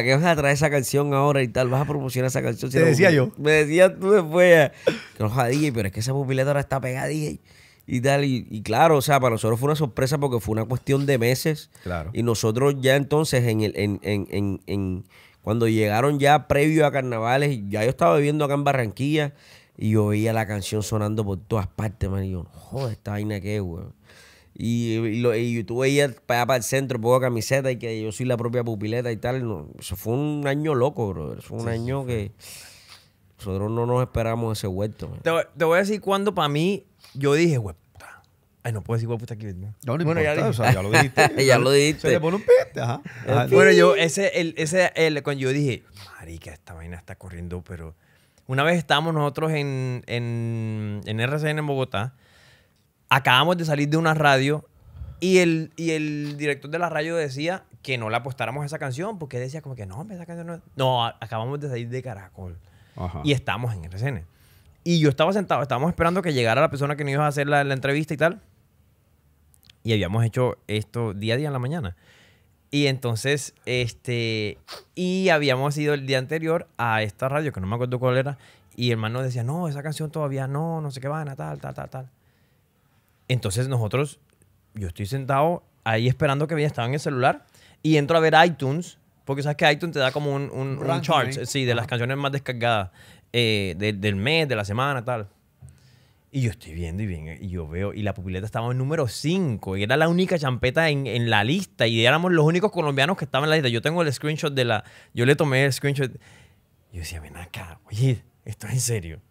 qué, vas a traer esa canción ahora y tal? ¿Vas a promocionar esa canción? Me decía pues, yo. Me decía tú después. no pero es que esa pupileta ahora está pegada, DJ. Y tal, y, claro, o sea, para nosotros fue una sorpresa porque fue una cuestión de meses. Claro. Y nosotros ya entonces, en en, cuando llegaron ya previo a carnavales, ya yo estaba viviendo acá en Barranquilla y yo la canción sonando por todas partes, man. yo, joder, esta vaina que es, y, y, lo, y tú veías para allá para el centro, pongo camiseta y que yo soy la propia pupileta y tal. No, eso fue un año loco, bro. Fue un año que nosotros no nos esperamos ese vuelto Te, te, voy a decir cuando para mí yo dije, güey, Ay, no puedo decir puta aquí bueno, ya, lo dijiste. ya lo dijiste. Se le pone un pete, ajá. Bueno, yo, ese, el, ese, el, cuando yo dije, marica, esta vaina está corriendo, pero... Una vez estábamos nosotros en, en, en RCN en Bogotá acabamos de salir de una radio y el, y el director de la radio decía que no le apostáramos a esa canción porque decía como que no, esa canción no No, acabamos de salir de Caracol y estamos en RCN. Y yo estaba sentado, estábamos esperando que llegara la persona que nos iba a hacer la, entrevista y tal. Y habíamos hecho esto día a día en la mañana. Y entonces, este, y habíamos ido el día anterior a esta radio, que no me acuerdo cuál era, y el hermano decía, no, esa canción todavía no, no sé qué van, tal, tal, tal, tal. Entonces nosotros, yo estoy sentado ahí esperando que ella estaba en el celular y entro a ver iTunes, porque sabes que iTunes te da como un, un, chart, sí, de las canciones más descargadas eh, del mes, de la semana, tal. Y yo estoy viendo y, bien, y yo veo, y la pupileta estaba en número 5, y era la única champeta en, la lista, y éramos los únicos colombianos que estaban en la lista. Yo tengo el screenshot de la, yo le tomé el screenshot. Yo decía, ven acá, oye, esto es en serio.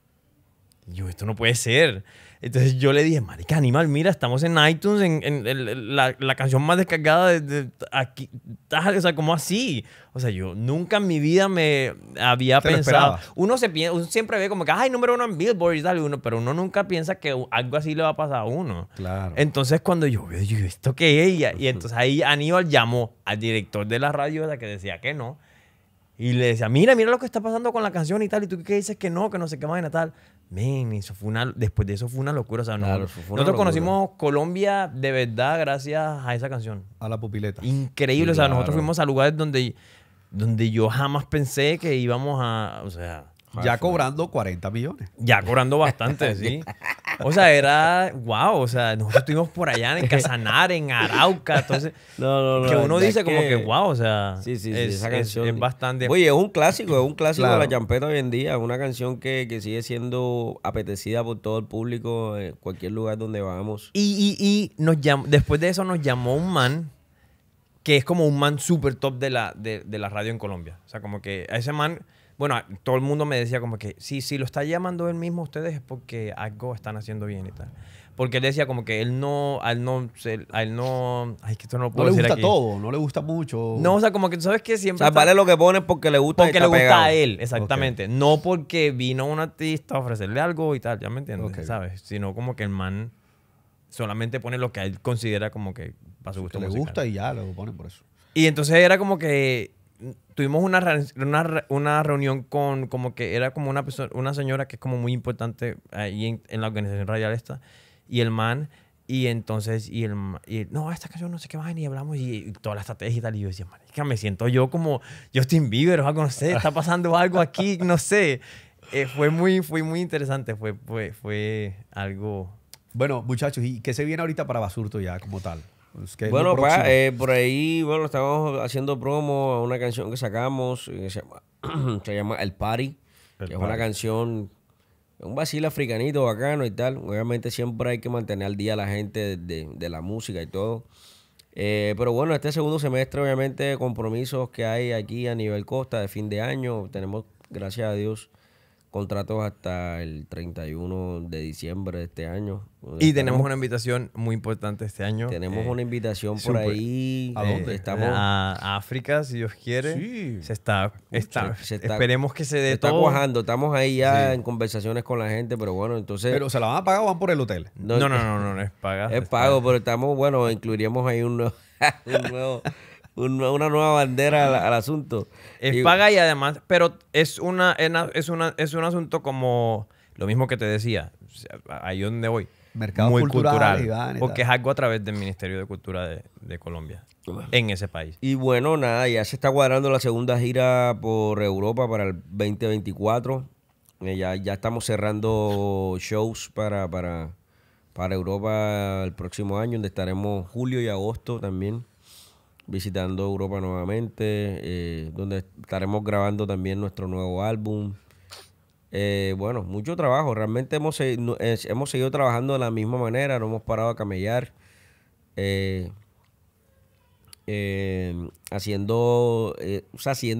yo, esto no puede ser. Entonces yo le dije, marica, animal, mira, estamos en iTunes, en, en, la, canción más descargada de, aquí. O sea, ¿cómo así? O sea, yo nunca en mi vida me había pensado. Uno, se piensa, siempre ve como que, ay, número uno en Billboard y tal, pero uno nunca piensa que algo así le va a pasar a uno. Claro. Entonces cuando yo veo, ¿esto qué es? Y, entonces ahí Aníbal llamó al director de la radio, la que decía que no. Y le decía, mira, mira lo que está pasando con la canción y tal. Y tú qué dices que no, que no sé qué más y tal eso fue después de eso fue una locura. nosotros conocimos Colombia de verdad gracias a esa canción. A la pupileta. Increíble. O sea, nosotros fuimos a lugares donde, donde yo jamás pensé que íbamos a. O sea. Ya cobrando 40 millones. Ya cobrando bastante, sí. O sea, era, wow, o sea, nosotros estuvimos por allá en Casanar, en Arauca, entonces... No, no, no. Que uno dice como que, wow, o sea... es, esa canción. Es, bastante... Oye, es un clásico, es un clásico de la champeta hoy en día, una canción que, sigue siendo apetecida por todo el público en eh, cualquier lugar donde vamos. Y, nos llamó, después de eso nos llamó un man que es como un man super top de la, de, de la radio en Colombia. O sea, como que a ese man bueno, todo el mundo me decía como que si, si lo está llamando él mismo ustedes es porque algo están haciendo bien y tal. Porque él decía como que él no, al no, él no, ay, que esto no lo puedo no le gusta todo, no le gusta mucho. No, o sea, como que tú sabes que siempre. O vale lo que pone porque le gusta. Porque le gusta a él, exactamente. No porque vino un artista a ofrecerle algo y tal, ya me entiendes, ¿sabes? Sino como que el man solamente pone lo que él considera como que para su gusto. le gusta y ya lo pone por eso. Y entonces era como que tuvimos una, una, una, reunión con como que era como una persona, una señora que es como muy importante ahí en, la organización radial esta y el man y entonces y el, y no esta canción no sé qué más y hablamos y, toda la estrategia y tal y yo decía que me siento yo como Justin Bieber o algo no sé está pasando algo aquí no sé eh, fue muy fue muy interesante fue fue fue algo bueno muchachos y qué se viene ahorita para Basurto ya como tal bueno, eh, por ahí, bueno, estamos haciendo promo a una canción que sacamos, eh, se llama, El Party, que es una canción, un vacil africanito bacano y tal. Obviamente siempre hay que mantener al día a la gente de, la música y todo. Eh, pero bueno, este segundo semestre, obviamente, compromisos que hay aquí a nivel costa de fin de año, tenemos, gracias a Dios, contratos hasta el 31 de diciembre de este año. Y tenemos una invitación muy importante este año. Tenemos eh, una invitación por ahí. ¿A eh, dónde? estamos? A África, si Dios quiere. Sí. Se está, está, Esperemos que se dé se Está cuajando. Estamos ahí ya en conversaciones con la gente, pero bueno, entonces. ¿Pero se la van a pagar o van por el hotel? No, no, no, eh, no, es Es pago, pero estamos, bueno, incluiríamos ahí un nuevo una nueva bandera al, asunto. Es paga y además, pero es una, es un asunto como lo mismo que te decía, ahí donde voy. Mercado muy cultural, porque es algo a través del Ministerio de Cultura de, Colombia en ese país. Y bueno, nada, ya se está cuadrando la segunda gira por Europa para el 2024. Eh, ya, ya estamos cerrando shows para, para, para Europa el próximo año, donde estaremos julio y agosto también visitando Europa nuevamente, eh, donde estaremos grabando también nuestro nuevo álbum. Eh, bueno, mucho trabajo. Realmente hemos, eh, hemos seguido trabajando de la misma manera, no hemos parado a camellar. Eh, haciendo, o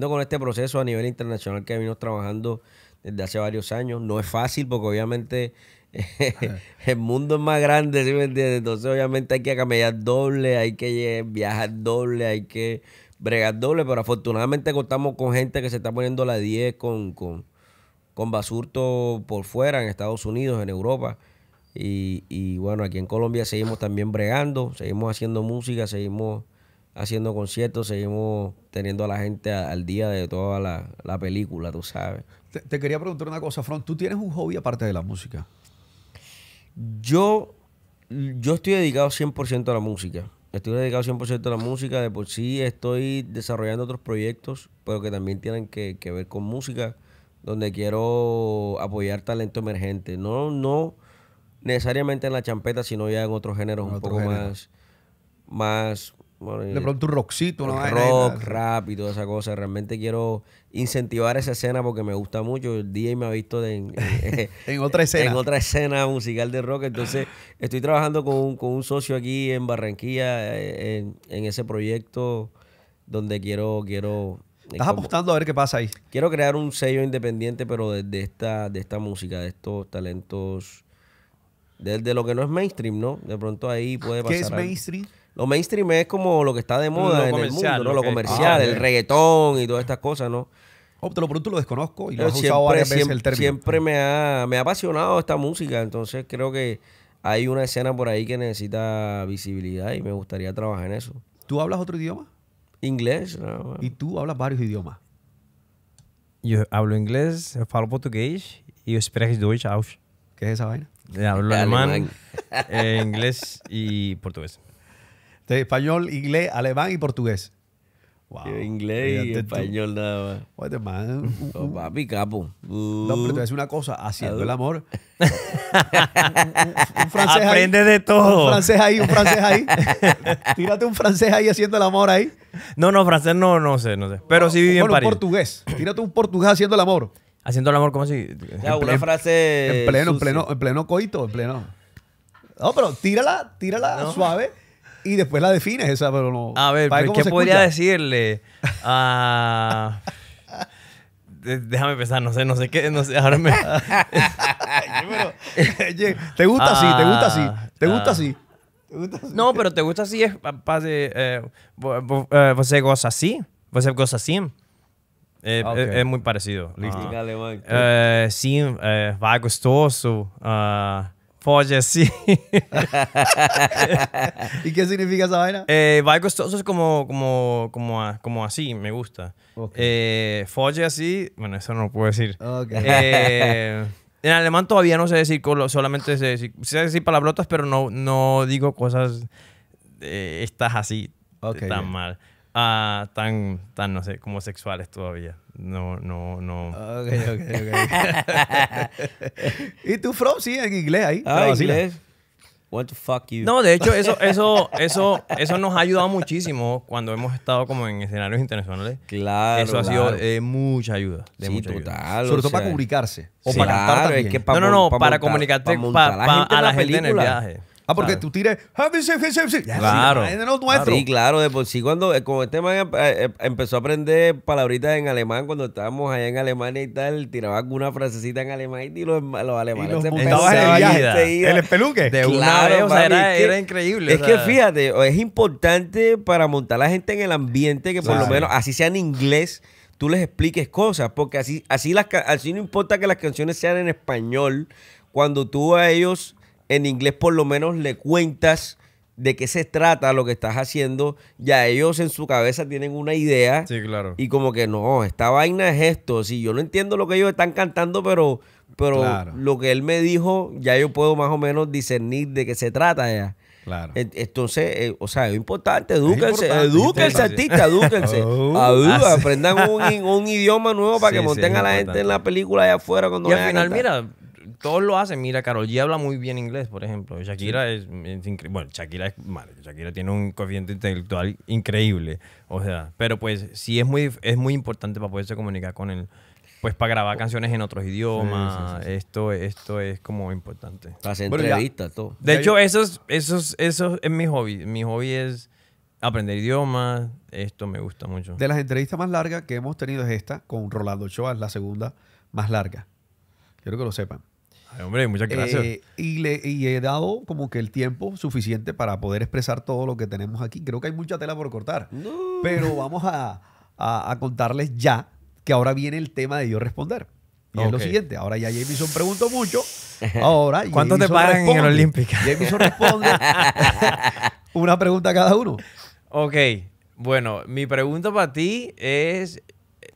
con este proceso a nivel internacional que venimos trabajando desde hace varios años. No es fácil porque obviamente el mundo es más grande, ¿sí me entiendes? Entonces, obviamente, hay que camellar doble, hay que viajar doble, hay que bregar doble, pero afortunadamente contamos con gente que se está poniendo la 10 con, con, basurto por fuera, en Estados Unidos, en Europa. Y, bueno, aquí en Colombia seguimos también bregando, seguimos haciendo música, seguimos haciendo conciertos, seguimos teniendo a la gente al día de toda la, película, tú sabes. Te, quería preguntar una cosa, Front, ¿tú tienes un hobby aparte de la música? Yo, yo estoy dedicado 100% a la música. Estoy dedicado 100% a la música. De por sí estoy desarrollando otros proyectos, pero que también tienen que, ver con música, donde quiero apoyar talento emergente. No, no necesariamente en la champeta, sino ya en otros géneros un poco más, más de pronto un rockcito, Rock, rap y toda esa cosa. Realmente quiero incentivar esa escena porque me gusta mucho. El DJ me ha visto en, otra escena. otra escena musical de rock. Entonces, estoy trabajando con un, socio aquí en Barranquilla, eh, en, ese proyecto donde quiero, quiero eh, Estás apostando a ver qué pasa ahí. Quiero crear un sello independiente, pero de, esta, de esta música, de estos talentos, desde de lo que no es mainstream, ¿no? De pronto ahí puede pasar. ¿Qué es mainstream? Lo mainstream es como lo que está de moda en el mundo, ¿no? Lo comercial, ah, el reggaetón y todas estas cosas, ¿no? Oh, lo pronto lo desconozco y lo has siempre, usado varias veces el término. Siempre me ha, apasionado esta música, entonces creo que hay una escena por ahí que necesita visibilidad y me gustaría trabajar en eso. ¿Tú hablas otro idioma? Inglés. ¿Y tú hablas varios idiomas? Yo hablo inglés, hablo portugués y yo ¿Qué es esa vaina? hablo alemán, eh, inglés y portugués español, inglés, alemán y portugués. Wow. Inglés y español nada más. Oye, man. Oh, uh, uh, uh. papi, capo. No, pero te voy a decir una cosa. Haciendo el amor. un, francés Aprende de todo. Un francés ahí, un francés ahí. Tírate un francés ahí haciendo el amor ahí. No, no, francés no, no sé, no sé. Pero sí vive en París. un portugués. Tírate un portugués haciendo el amor. Haciendo el amor, ¿cómo así? una frase... En pleno, en pleno, en pleno coito, en pleno... No, pero tírala, tírala suave y después la defines esa, pero no. A ver, ¿qué podría decirle? Ah, déjame pensar, no sé, no sé qué, no sé, ahora me... te gusta así, te gusta ah. así, te gusta así. No, pero te gusta así es pase, eh, eh, así, así. Eh, ah, es, muy parecido. sí, va gostoso. Folle sí. ¿Y qué significa esa vaina? Eh, va costoso es como, como, como, así, me gusta. Eh, folle así, bueno, eso no lo puedo decir. Eh, en alemán todavía no sé decir, solamente sé decir, palabrotas, pero no, no digo cosas, eh, estas así, tan mal, ah, tan, tan, no sé, como sexuales todavía. No, no, no. Ok, ok, ok. ¿Y tu from? Sí, en inglés ahí. Ah, inglés. What the fuck you. No, de hecho, eso, eso, eso, eso nos ha ayudado muchísimo cuando hemos estado como en escenarios internacionales. Claro. Eso ha sido mucha ayuda. De mucha total. Sobre todo para comunicarse. O para cantar. no, no, no. Para, comunicarte a la gente en el viaje. Ah, porque tú tires. Ah, claro. claro. Sí, claro, de por sí. Cuando eh, este man eh, eh, empezó a aprender palabritas en alemán, cuando estábamos allá en Alemania y tal, tiraba alguna frasecita en alemán y los, alemanes y se pensaban El peluque. claro, era, increíble. Es que fíjate, es importante para montar a la gente en el ambiente que por lo menos, así sea en inglés, tú les expliques cosas, porque así, así, las, así no importa que las canciones sean en español, cuando tú a ellos en inglés por lo menos le cuentas de qué se trata lo que estás haciendo, ya ellos en su cabeza tienen una idea. Sí, claro. Y como que no, esta vaina es esto. Si yo no entiendo lo que ellos están cantando, pero, pero lo que él me dijo, ya yo puedo más o menos discernir de qué se trata ya. Claro. Entonces, eh, o sea, es importante, edúquense, edúquense artistas, edúquense. Oh, ah, aprendan un, idioma nuevo para que monten a la gente en la película allá afuera cuando Y al final, mira, todos lo hacen. Mira, Carol G habla muy bien inglés, por ejemplo. Shakira es, increíble. Bueno, Shakira es Shakira tiene un coeficiente intelectual increíble. O sea, pero pues sí es muy, es muy importante para poderse comunicar con él. Pues para grabar canciones en otros idiomas. esto, esto es como importante. Para hacer entrevistas, todo. De hecho, eso es, eso, es, eso es mi hobby. Mi hobby es aprender idiomas. Esto me gusta mucho. De las entrevistas más largas que hemos tenido es esta, con Rolando Ochoa, es la segunda más larga. Quiero que lo sepan hombre, muchas gracias. Eh, y, le, he dado como que el tiempo suficiente para poder expresar todo lo que tenemos aquí. Creo que hay mucha tela por cortar. Pero vamos a, contarles ya que ahora viene el tema de yo responder. Y es lo siguiente, ahora ya Jameson preguntó mucho. Ahora ¿Cuánto te pagan en el Olímpica? Jameson responde una pregunta a cada uno. Ok, bueno, mi pregunta para ti es,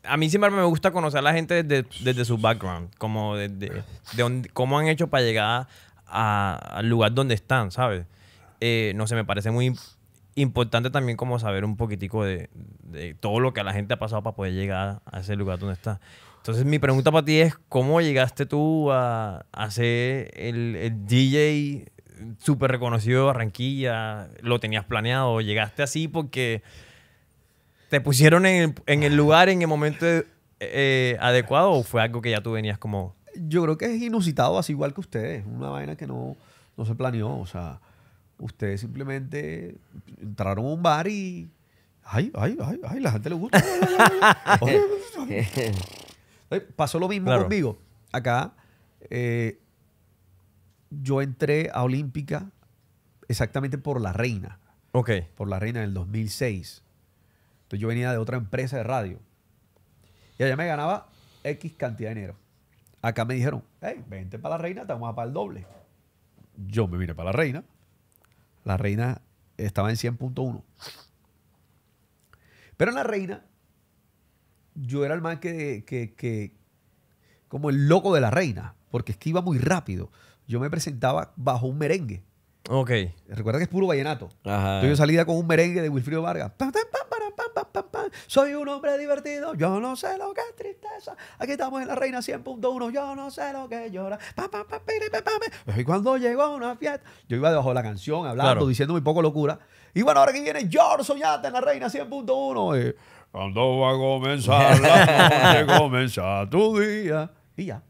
a mí siempre me gusta conocer a la gente desde, su background, como de, de, cómo han hecho para llegar a, al lugar donde están, ¿sabes? Eh, no sé, me parece muy importante también como saber un poquitico de, todo lo que a la gente ha pasado para poder llegar a ese lugar donde está. Entonces, mi pregunta para ti es: ¿cómo llegaste tú a, a ser el, el DJ súper reconocido de Barranquilla? ¿Lo tenías planeado? ¿Llegaste así porque.? ¿Te pusieron en, el lugar, en el momento eh, eh, adecuado o fue algo que ya tú venías como...? Yo creo que es inusitado, así igual que ustedes. Una vaina que no, no se planeó. O sea, ustedes simplemente entraron a un bar y... Ay, ay, ay, ay, la gente le gusta. Pasó lo mismo conmigo. Acá eh, yo entré a Olímpica exactamente por La Reina. Ok. Por La Reina en el 2006. Entonces yo venía de otra empresa de radio. Y allá me ganaba X cantidad de dinero. Acá me dijeron, hey, vente para la reina, te vamos a pagar el doble. Yo me vine para la reina. La reina estaba en 100.1. Pero en la reina, yo era el más que, que, como el loco de la reina, porque es que iba muy rápido. Yo me presentaba bajo un merengue. Ok. Recuerda que es puro vallenato. Entonces yo salía con un merengue de Wilfrido Vargas. ¡Pam, pam, soy un hombre divertido, yo no sé lo que es tristeza. Aquí estamos en la Reina 100.1, yo no sé lo que llora. Y cuando llegó a una fiesta, yo iba debajo de la canción hablando, diciendo muy poco locura. Y bueno, ahora que viene George Soñate en la Reina 100.1. Cuando va a comenzar la noche, comienza tu día. Y ya.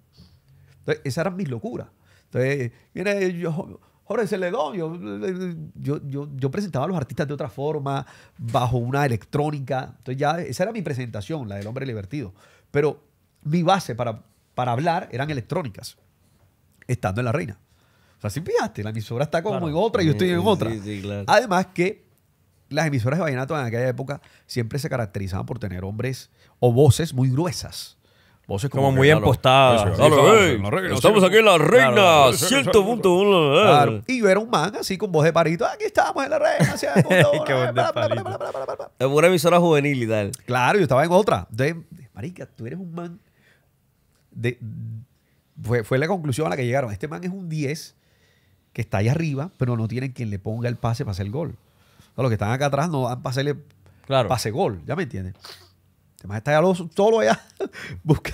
Entonces, esas eran mis locuras. Entonces, viene yo Jorge Celedón, yo, yo, yo, presentaba a los artistas de otra forma, bajo una electrónica. Entonces ya esa era mi presentación, la del hombre divertido. Pero mi base para, para hablar eran electrónicas, estando en la reina. O sea, si pillaste, la emisora está como en otra y yo estoy en otra. Además que las emisoras de vallenato en aquella época siempre se caracterizaban por tener hombres o voces muy gruesas como, como muy empostadas. estamos aquí en la reina, cierto eh. Y yo era un man así con voz de parito. Ah, aquí estamos en la reina, Es una emisora juvenil y tal. Claro, yo estaba en otra. Entonces, marica, tú eres un man. fue, la conclusión a la que llegaron. Este man es un 10 que está ahí arriba, pero no tiene quien le ponga el pase para hacer el gol. los que están acá atrás no dan pase, claro. pase gol. ¿Ya me entiendes? Además está ya solo allá, busca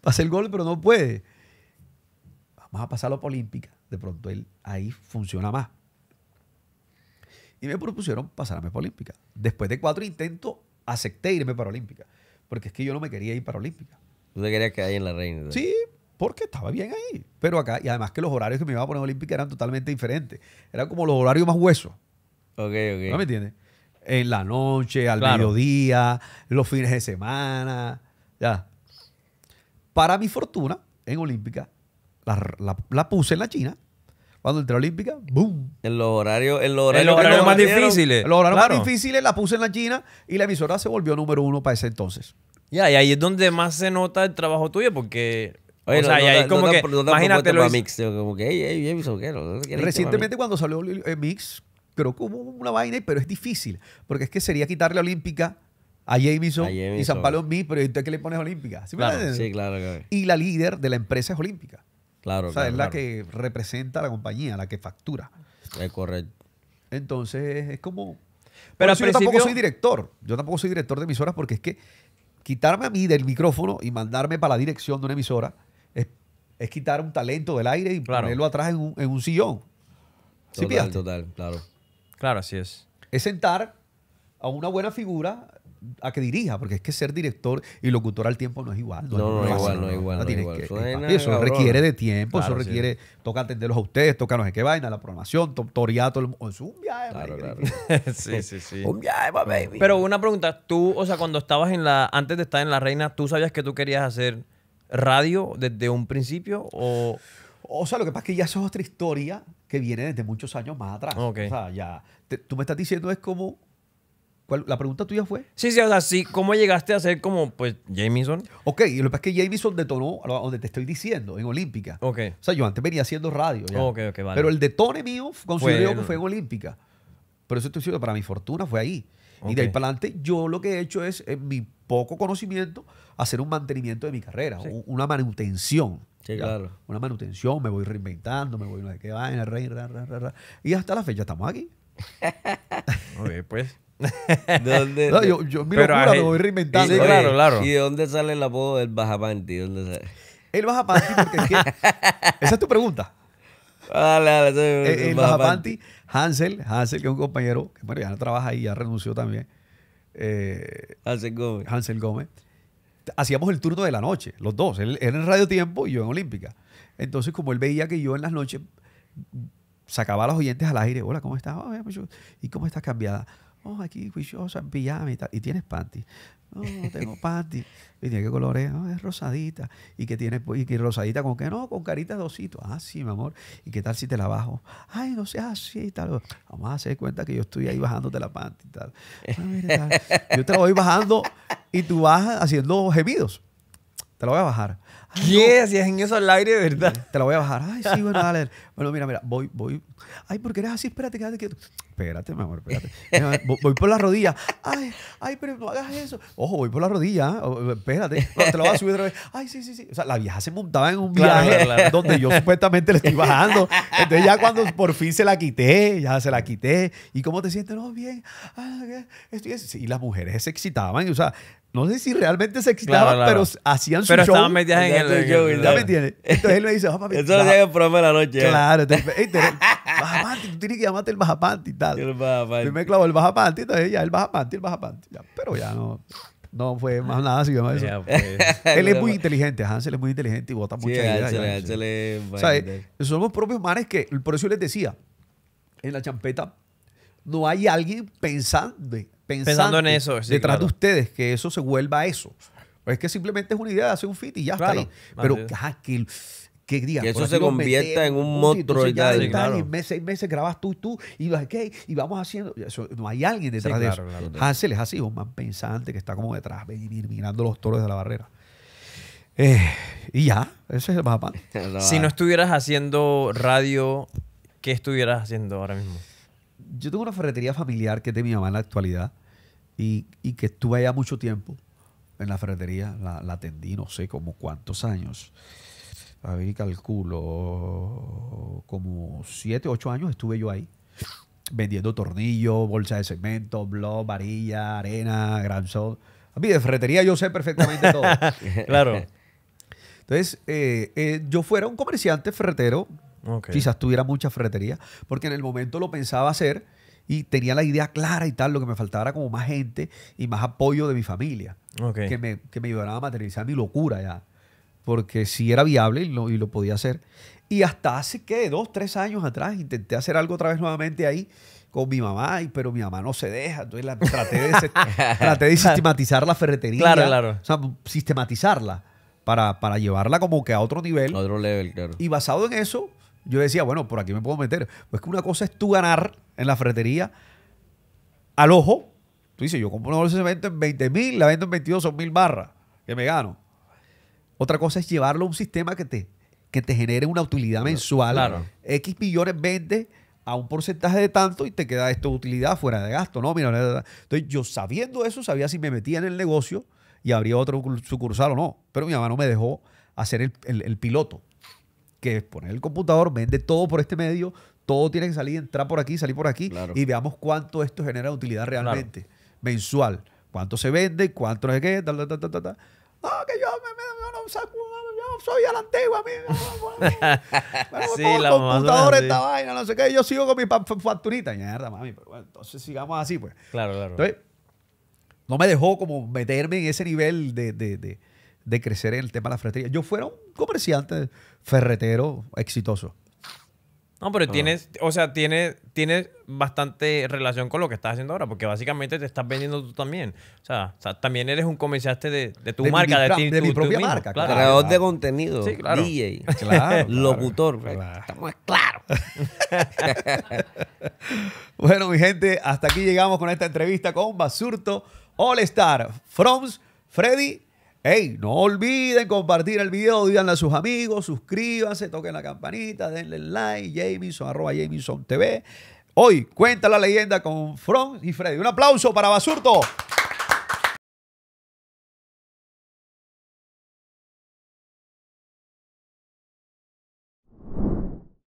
para hacer gol, pero no puede. Vamos a pasarlo por Olímpica. De pronto él ahí funciona más. Y me propusieron pasarme para Olímpica. Después de cuatro intentos, acepté irme para Olímpica. Porque es que yo no me quería ir para Olímpica. ¿Tú te querías quedar ahí en la reina? Sí, porque estaba bien ahí. Pero acá, y además que los horarios que me iba a poner Olímpica eran totalmente diferentes. Eran como los horarios más huesos. Ok, ok. ¿No me entiendes? en la noche, al mediodía, los fines de semana. Ya. Para mi fortuna, en Olímpica, la, la, puse en la China. Cuando entré a Olímpica, ¡boom! En los horarios, en los horarios, más difíciles. En los horarios más difíciles la puse en la China y la emisora se volvió número uno para ese entonces. Ya, y ahí es donde más se nota el trabajo tuyo porque o sea, y ahí como que, imagínate lo Recientemente cuando salió el eh, Mix, pero como una vaina, pero es difícil, porque es que sería quitarle Olímpica a Jameson, y San Pablo a mí, pero ¿y qué le pones Olímpica? ¿Sí, claro, sí Y la líder de la empresa es Olímpica. Claro, O sea, es la que representa a la compañía, la que factura. Es correcto. Entonces, es como... Pero yo tampoco soy director. Yo tampoco soy director de emisoras porque es que quitarme a mí del micrófono y mandarme para la dirección de una emisora es, es quitar un talento del aire y ponerlo atrás en un, en un sillón. Total, total, claro. Claro, así es. Es sentar a una buena figura a que dirija, porque es que ser director y locutor al tiempo no es igual. No, no, es, igual, no es igual, eso, requiere de tiempo, eso requiere, toca atenderlos a ustedes, toca no sé qué vaina, la programación, to Es un viaje, claro, claro. sí, sí, sí. Un viaje, baby. Pero una pregunta, tú, o sea, cuando estabas en la, antes de estar en La Reina, ¿tú sabías que tú querías hacer radio desde un principio o...? O sea, lo que pasa es que ya eso es otra historia que viene desde muchos años más atrás. O sea, ya. tú me estás diciendo es como. ¿La pregunta tuya fue? Sí, sí, o sea, sí, ¿cómo llegaste a ser como, pues, Jameson. Ok, y lo que pasa es que Jameson detonó donde te estoy diciendo, en Olímpica. Ok. O sea, yo antes venía haciendo radio. Ok, ok, vale. Pero el detone mío con su que fue en Olímpica. Pero eso estoy diciendo, para mi fortuna fue ahí. Y de ahí para adelante, yo lo que he hecho es, en mi poco conocimiento, hacer un mantenimiento de mi carrera, una manutención. Sí, claro. Una manutención, me voy reinventando, me voy no sé qué vaina, Y hasta la fecha estamos aquí. Oye, pues. ¿Dónde, no, yo, me voy reinventando. Y, claro, claro. ¿Y de dónde sale el apodo del Bajapanti? ¿Dónde sale? El Bajapanti, porque es que. esa es tu pregunta. Dale, dale. Eh, el, Bajapanti, Hansel, Hansel, que es un compañero que bueno, ya no trabaja ahí, ya renunció también. Eh, Hansel Gómez. Hansel Gómez hacíamos el turno de la noche, los dos. Él, era en Radio Tiempo y yo en Olímpica. Entonces, como él veía que yo en las noches sacaba a los oyentes al aire, hola, ¿cómo estás? Oh, pues ¿Y cómo estás cambiada? Oh, aquí, juiciosa, pues en pijama y tal. Y tienes panty. No, no tengo panty. ¿Qué qué color es rosadita. Y que tiene, y que rosadita con qué? no, con caritas de osito. Ah, sí, mi amor. ¿Y qué tal si te la bajo? Ay, no sé así y tal. Vamos a hacer cuenta que yo estoy ahí bajándote la panty y ah, tal. Yo te la voy bajando y tú vas haciendo gemidos. Te la voy a bajar. Ay, ¿Qué? Si es en eso al aire, ¿verdad? Te la voy a bajar. Ay, sí, bueno, dale. Bueno, mira, mira, voy, voy. Ay, porque eres así, espérate, quédate quieto. Espérate, mi amor, espérate. voy, por la rodilla. Ay, ay, pero no hagas eso. Ojo, voy por la rodilla. ¿ah? Espérate. te lo vas a subir otra vez. Ay, sí, sí, sí. O sea, la vieja se montaba en un viaje donde yo supuestamente le estoy bajando. Entonces ya cuando por fin se la quité, ya se la quité. ¿Y cómo te sientes? No, bien. Ah, estoy... Y las mujeres se excitaban. O sea, no sé si realmente se excitaban, pero hacían su pero show. Pero estaban metidas en el, show. ¿Ya me entiendes? Entonces él me dice, oh, papi, Eso lo el de la noche. Claro. Claro, tú tienes que llamarte el bajapante y tal. Yo me clavó el bajapante y entonces ya el bajapante, el bajapante. pero ya no. No fue más nada, así yo eso. Pues. Él es muy inteligente, Hansel es muy inteligente y vota mucho. Eh, somos propios manes que, por eso yo les decía, en la champeta no hay alguien pensando, pensando en eso. detrás de ustedes, que eso se vuelva a eso. es que simplemente es una idea de hacer un fit y ya está ahí. Pero ajá, ah, que que eso se convierta en un monstruo. Y ya, en meses, seis meses grabas tú y tú y vas que y vamos haciendo. no hay alguien detrás de eso. Hansel es así, un man pensante que está como detrás, mirando los toros de la barrera. Eh, y ya, ese es el mapa. si no estuvieras haciendo radio, ¿qué estuvieras haciendo ahora mismo? Yo tengo una ferretería familiar que es de mi mamá en la actualidad y, que estuve allá mucho tiempo en la ferretería, la, la atendí no sé como cuántos años a mí, calculo, como 7, ocho años estuve yo ahí vendiendo tornillos, bolsas de cemento, blog, varilla, arena, gran sol. A mí de ferretería yo sé perfectamente todo. claro. Entonces, eh, eh, yo fuera un comerciante ferretero, quizás tuviera mucha ferretería, porque en el momento lo pensaba hacer y tenía la idea clara y tal, lo que me faltaba era como más gente y más apoyo de mi familia, que, me, que me ayudara a materializar mi locura ya porque sí era viable y lo, podía hacer. Y hasta hace, que Dos, tres años atrás intenté hacer algo otra vez nuevamente ahí con mi mamá, y, pero mi mamá no se deja. Entonces traté, de, sistematizar la ferretería. Claro, claro. O sea, sistematizarla para, para llevarla como que a otro nivel. otro level, claro. Y basado en eso, yo decía, bueno, por aquí me puedo meter. Pues que una cosa es tú ganar en la ferretería al ojo. Tú dices, yo compro una bolsa de cemento en 20 mil, la vendo en 22, son mil barras que me gano. Otra cosa es llevarlo a un sistema que te, que te genere una utilidad mensual. X millones vende a un porcentaje de tanto y te queda esto de utilidad fuera de gasto, ¿no? Mira, entonces yo sabiendo eso, sabía si me metía en el negocio y habría otro sucursal o no. Pero mi mamá no me dejó hacer el, el, piloto, que es poner el computador, vende todo por este medio, todo tiene que salir, entrar por aquí, salir por aquí y veamos cuánto esto genera utilidad realmente mensual. Cuánto se vende, cuánto es sé qué, tal, tal, tal, tal, tal. No, que yo, me, no saco, yo soy a la antigua, sí, la computadora esta vaina, no sé qué. Yo sigo con mi facturita. Mierda, mami, pero bueno, entonces sigamos así, pues. Claro, claro. Entonces, no me dejó como meterme en ese nivel de, de, de, de crecer en el tema de la ferretería. Yo fuera un comerciante ferretero exitoso. No, pero ah. tienes, o sea, tienes, bastante relación con lo que estás haciendo ahora, porque básicamente te estás vendiendo tú también. O sea, también eres un comerciante de, tu marca, de, ti, de tu, mi propia marca. Creador de contenido, DJ, locutor. Estamos claro. bueno, mi gente, hasta aquí llegamos con esta entrevista con Basurto All Star, Froms, Freddy Hey, no olviden compartir el video, díganle a sus amigos, suscríbanse, toquen la campanita, denle like, Jamison, arroba Jamison TV. Hoy cuenta la leyenda con Fron y Freddy. Un aplauso para Basurto.